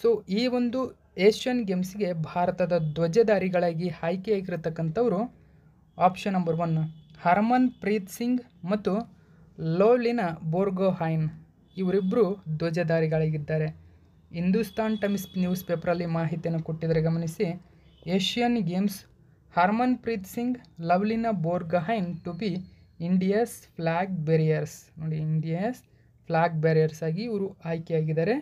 Speaker 1: ಸೊ ಈ ಒಂದು ಏಷ್ಯನ್ ಗೇಮ್ಸ್ಗೆ ಭಾರತದ ಧ್ವಜಧಾರಿಗಳಾಗಿ ಆಯ್ಕೆಯಾಗಿರತಕ್ಕಂಥವರು option number one Harmanpreet Singh ಮತ್ತು ಲೋಲಿನ ಬೋರ್ಗೋಹೈನ್ ಇವರಿಬ್ಬರು ಧ್ವಜಧಾರಿಗಳಾಗಿದ್ದಾರೆ ಹಿಂದೂಸ್ತಾನ್ ಟೈಮ್ಸ್ ನ್ಯೂಸ್ ಪೇಪರಲ್ಲಿ ಮಾಹಿತಿಯನ್ನು ಕೊಟ್ಟಿದ್ದಾರೆ ಗಮನಿಸಿ Asian games Harmanpreet Singh Lovlina Borgohain to be India's flag bearers ನೋಡಿ ಇಂಡಿಯಾಸ್ ಫ್ಲ್ಯಾಗ್ ಬ್ಯಾರಿಯರ್ಸ್ ಆಗಿ ಇವರು ಆಯ್ಕೆಯಾಗಿದ್ದಾರೆ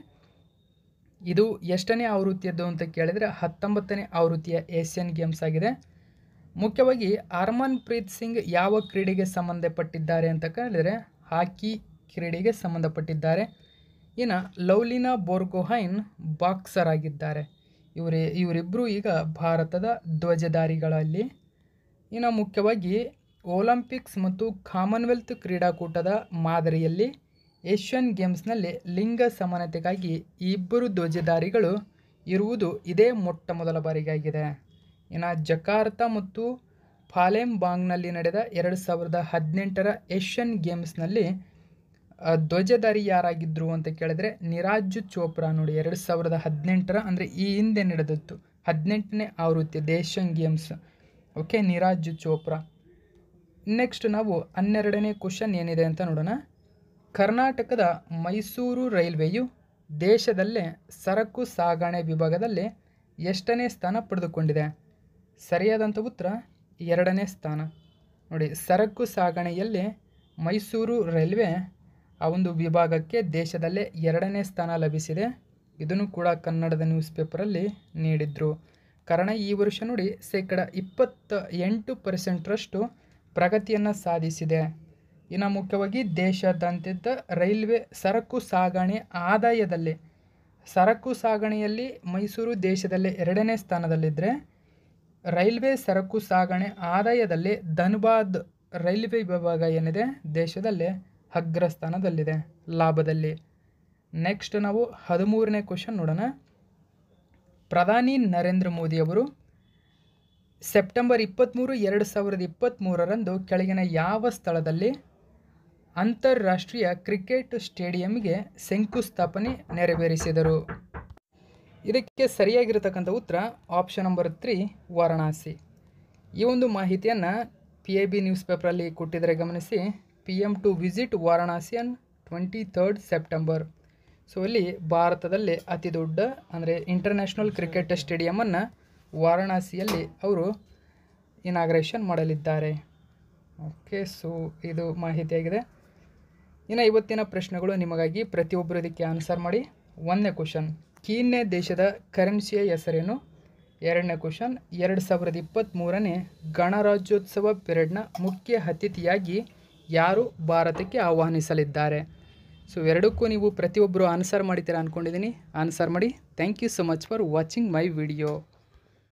Speaker 1: ಇದು ಎಷ್ಟನೇ ಆವೃತ್ತಿಯದ್ದು ಅಂತ ಕೇಳಿದರೆ ಹತ್ತೊಂಬತ್ತನೇ ಆವೃತ್ತಿಯ ಏಷ್ಯನ್ ಗೇಮ್ಸ್ ಆಗಿದೆ ಮುಖ್ಯವಾಗಿ ಹರ್ಮನ್ ಪ್ರೀತ್ ಸಿಂಗ್ ಯಾವ ಕ್ರೀಡೆಗೆ ಸಂಬಂಧಪಟ್ಟಿದ್ದಾರೆ ಅಂತ ಕೇಳಿದರೆ ಹಾಕಿ ಕ್ರೀಡೆಗೆ ಸಂಬಂಧಪಟ್ಟಿದ್ದಾರೆ ಇನ್ನು ಲವ್ಲಿನಾ ಬೋರ್ಗೊಹೈನ್ ಬಾಕ್ಸರ್ ಆಗಿದ್ದಾರೆ ಇವರೇ ಇವರಿಬ್ಬರು ಈಗ ಭಾರತದ ಧ್ವಜಧಾರಿಗಳಲ್ಲಿ ಇನ್ನು ಮುಖ್ಯವಾಗಿ ಒಲಂಪಿಕ್ಸ್ ಮತ್ತು ಕಾಮನ್ವೆಲ್ತ್ ಕ್ರೀಡಾಕೂಟದ ಮಾದರಿಯಲ್ಲಿ ಏಷ್ಯನ್ ಗೇಮ್ಸ್ನಲ್ಲಿ ಲಿಂಗ ಸಮಾನತೆಗಾಗಿ ಇಬ್ಬರು ಧ್ವಜಧಾರಿಗಳು ಇರುವುದು ಇದೇ ಮೊಟ್ಟ ಮೊದಲ ಬಾರಿಗಾಗಿದೆ ಇನ್ನು ಜಕಾರ್ತ ಮತ್ತು ಫಾಲೆಂಬಾಂಗ್ನಲ್ಲಿ ನಡೆದ ಎರಡು ಸಾವಿರದ ಹದಿನೆಂಟರ ಏಷ್ಯನ್ ಗೇಮ್ಸ್ನಲ್ಲಿ ಧ್ವಜಧಾರಿ ಯಾರಾಗಿದ್ದರು ಅಂತ ಕೇಳಿದ್ರೆ ನಿರಾಜ್ ಚೋಪ್ರಾ ನೋಡಿ ಎರಡು ಸಾವಿರದ ಹದಿನೆಂಟರ ಅಂದರೆ ಈ ಹಿಂದೆ ನಡೆದದ್ದು ಹದಿನೆಂಟನೇ ಆವೃತ್ತಿ Asian games okay Neeraj Chopra next ನಾವು ಹನ್ನೆರಡನೇ ಕ್ವಶನ್ ಏನಿದೆ ಅಂತ ನೋಡೋಣ ಕರ್ನಾಟಕದ ಮೈಸೂರು ರೈಲ್ವೆಯು ದೇಶದಲ್ಲೇ ಸರಕು ಸಾಗಣೆ ವಿಭಾಗದಲ್ಲಿ ಎಷ್ಟನೇ ಸ್ಥಾನ ಪಡೆದುಕೊಂಡಿದೆ ಸರಿಯಾದಂಥ ಉತ್ತರ ಎರಡನೇ ಸ್ಥಾನ ನೋಡಿ ಸರಕು ಸಾಗಣೆಯಲ್ಲಿ ಮೈಸೂರು ರೈಲ್ವೆ ಆ ಒಂದು ವಿಭಾಗಕ್ಕೆ ದೇಶದಲ್ಲೇ ಎರಡನೇ ಸ್ಥಾನ ಲಭಿಸಿದೆ ಇದನ್ನು ಕೂಡ ಕನ್ನಡದ ನ್ಯೂಸ್ ಪೇಪರಲ್ಲಿ ನೀಡಿದರು ಕಾರಣ ಈ ವರ್ಷ ನೋಡಿ ಶೇಕಡ ಇಪ್ಪತ್ತ ಎಂಟು ಪರ್ಸೆಂಟ್ರಷ್ಟು ಪ್ರಗತಿಯನ್ನು ಸಾಧಿಸಿದೆ ಇನ್ನು ಮುಖ್ಯವಾಗಿ ದೇಶಾದ್ಯಂತ ರೈಲ್ವೆ ಸರಕು ಸಾಗಣೆ ಆದಾಯದಲ್ಲಿ ಸರಕು ಸಾಗಣೆಯಲ್ಲಿ ಮೈಸೂರು ದೇಶದಲ್ಲೇ ಎರಡನೇ ಸ್ಥಾನದಲ್ಲಿದ್ದರೆ ರೈಲ್ವೆ ಸರಕು ಸಾಗಣೆ ಆದಾಯದಲ್ಲಿ ಧನ್ಬಾದ್ ರೈಲ್ವೆ ವಿಭಾಗ ಏನಿದೆ ದೇಶದಲ್ಲೇ ಅಗ್ರಸ್ಥಾನದಲ್ಲಿದೆ ಲಾಭದಲ್ಲಿ ನೆಕ್ಸ್ಟ್ ನಾವು ಹದಿಮೂರನೇ ಕ್ವಶನ್ ನೋಡೋಣ ಪ್ರಧಾನಿ ನರೇಂದ್ರ ಮೋದಿಯವರು ಸೆಪ್ಟೆಂಬರ್ ಇಪ್ಪತ್ತ್ಮೂರು ಎರಡು ಸಾವಿರದ ಇಪ್ಪತ್ತ್ಮೂರರಂದು ಕೆಳಗಿನ ಯಾವ ಸ್ಥಳದಲ್ಲಿ ಅಂತಾರಾಷ್ಟ್ರೀಯ ಕ್ರಿಕೆಟ್ ಸ್ಟೇಡಿಯಂಗೆ ಶಂಕುಸ್ಥಾಪನೆ ನೆರವೇರಿಸಿದರು ಇದಕ್ಕೆ ಸರಿಯಾಗಿರತಕ್ಕಂಥ ಉತ್ತರ ಆಪ್ಷನ್ ನಂಬರ್ ತ್ರೀ ವಾರಣಾಸಿ ಈ ಒಂದು ಮಾಹಿತಿಯನ್ನು ಪಿ ಎ ಬಿ ನ್ಯೂಸ್ ಪೇಪರಲ್ಲಿ ಕೊಟ್ಟಿದ್ದರೆ ಗಮನಿಸಿ to visit visit on twenty third September so ಇಲ್ಲಿ ಭಾರತದಲ್ಲಿ ಅತಿ ದೊಡ್ಡ ಅಂದರೆ ಇಂಟರ್ನ್ಯಾಷನಲ್ ಕ್ರಿಕೆಟ್ ಸ್ಟೇಡಿಯಮನ್ನು ವಾರಣಾಸಿಯಲ್ಲಿ ಅವರು ಇನಾಗ್ರೇಷನ್ ಮಾಡಲಿದ್ದಾರೆ ಓಕೆ ಸೊ ಇದು ಮಾಹಿತಿಯಾಗಿದೆ ಇನ್ನು ಇವತ್ತಿನ ಪ್ರಶ್ನೆಗಳು ನಿಮಗಾಗಿ ಪ್ರತಿಯೊಬ್ಬರು ಇದಕ್ಕೆ ಆನ್ಸರ್ ಮಾಡಿ ಒಂದನೇ ಕ್ವಶನ್ ಕೀನ್ಯ ದೇಶದ ಕರೆನ್ಸಿಯ ಹೆಸರೇನು ಎರಡನೇ ಕ್ವಶನ್ ಎರಡು ಸಾವಿರದ ಇಪ್ಪತ್ತ್ಮೂರನೇ ಗಣರಾಜ್ಯೋತ್ಸವ ಪಿರಿಯಡ್ನ ಮುಖ್ಯ ಅತಿಥಿಯಾಗಿ ಯಾರು ಭಾರತಕ್ಕೆ ಆಹ್ವಾನಿಸಲಿದ್ದಾರೆ ಸೊ ಎರಡಕ್ಕೂ ನೀವು ಪ್ರತಿಯೊಬ್ಬರು ಆನ್ಸರ್ ಮಾಡ್ತೀರಾ ಅಂದ್ಕೊಂಡಿದ್ದೀನಿ ಆನ್ಸರ್ ಮಾಡಿ thank you so much for watching my video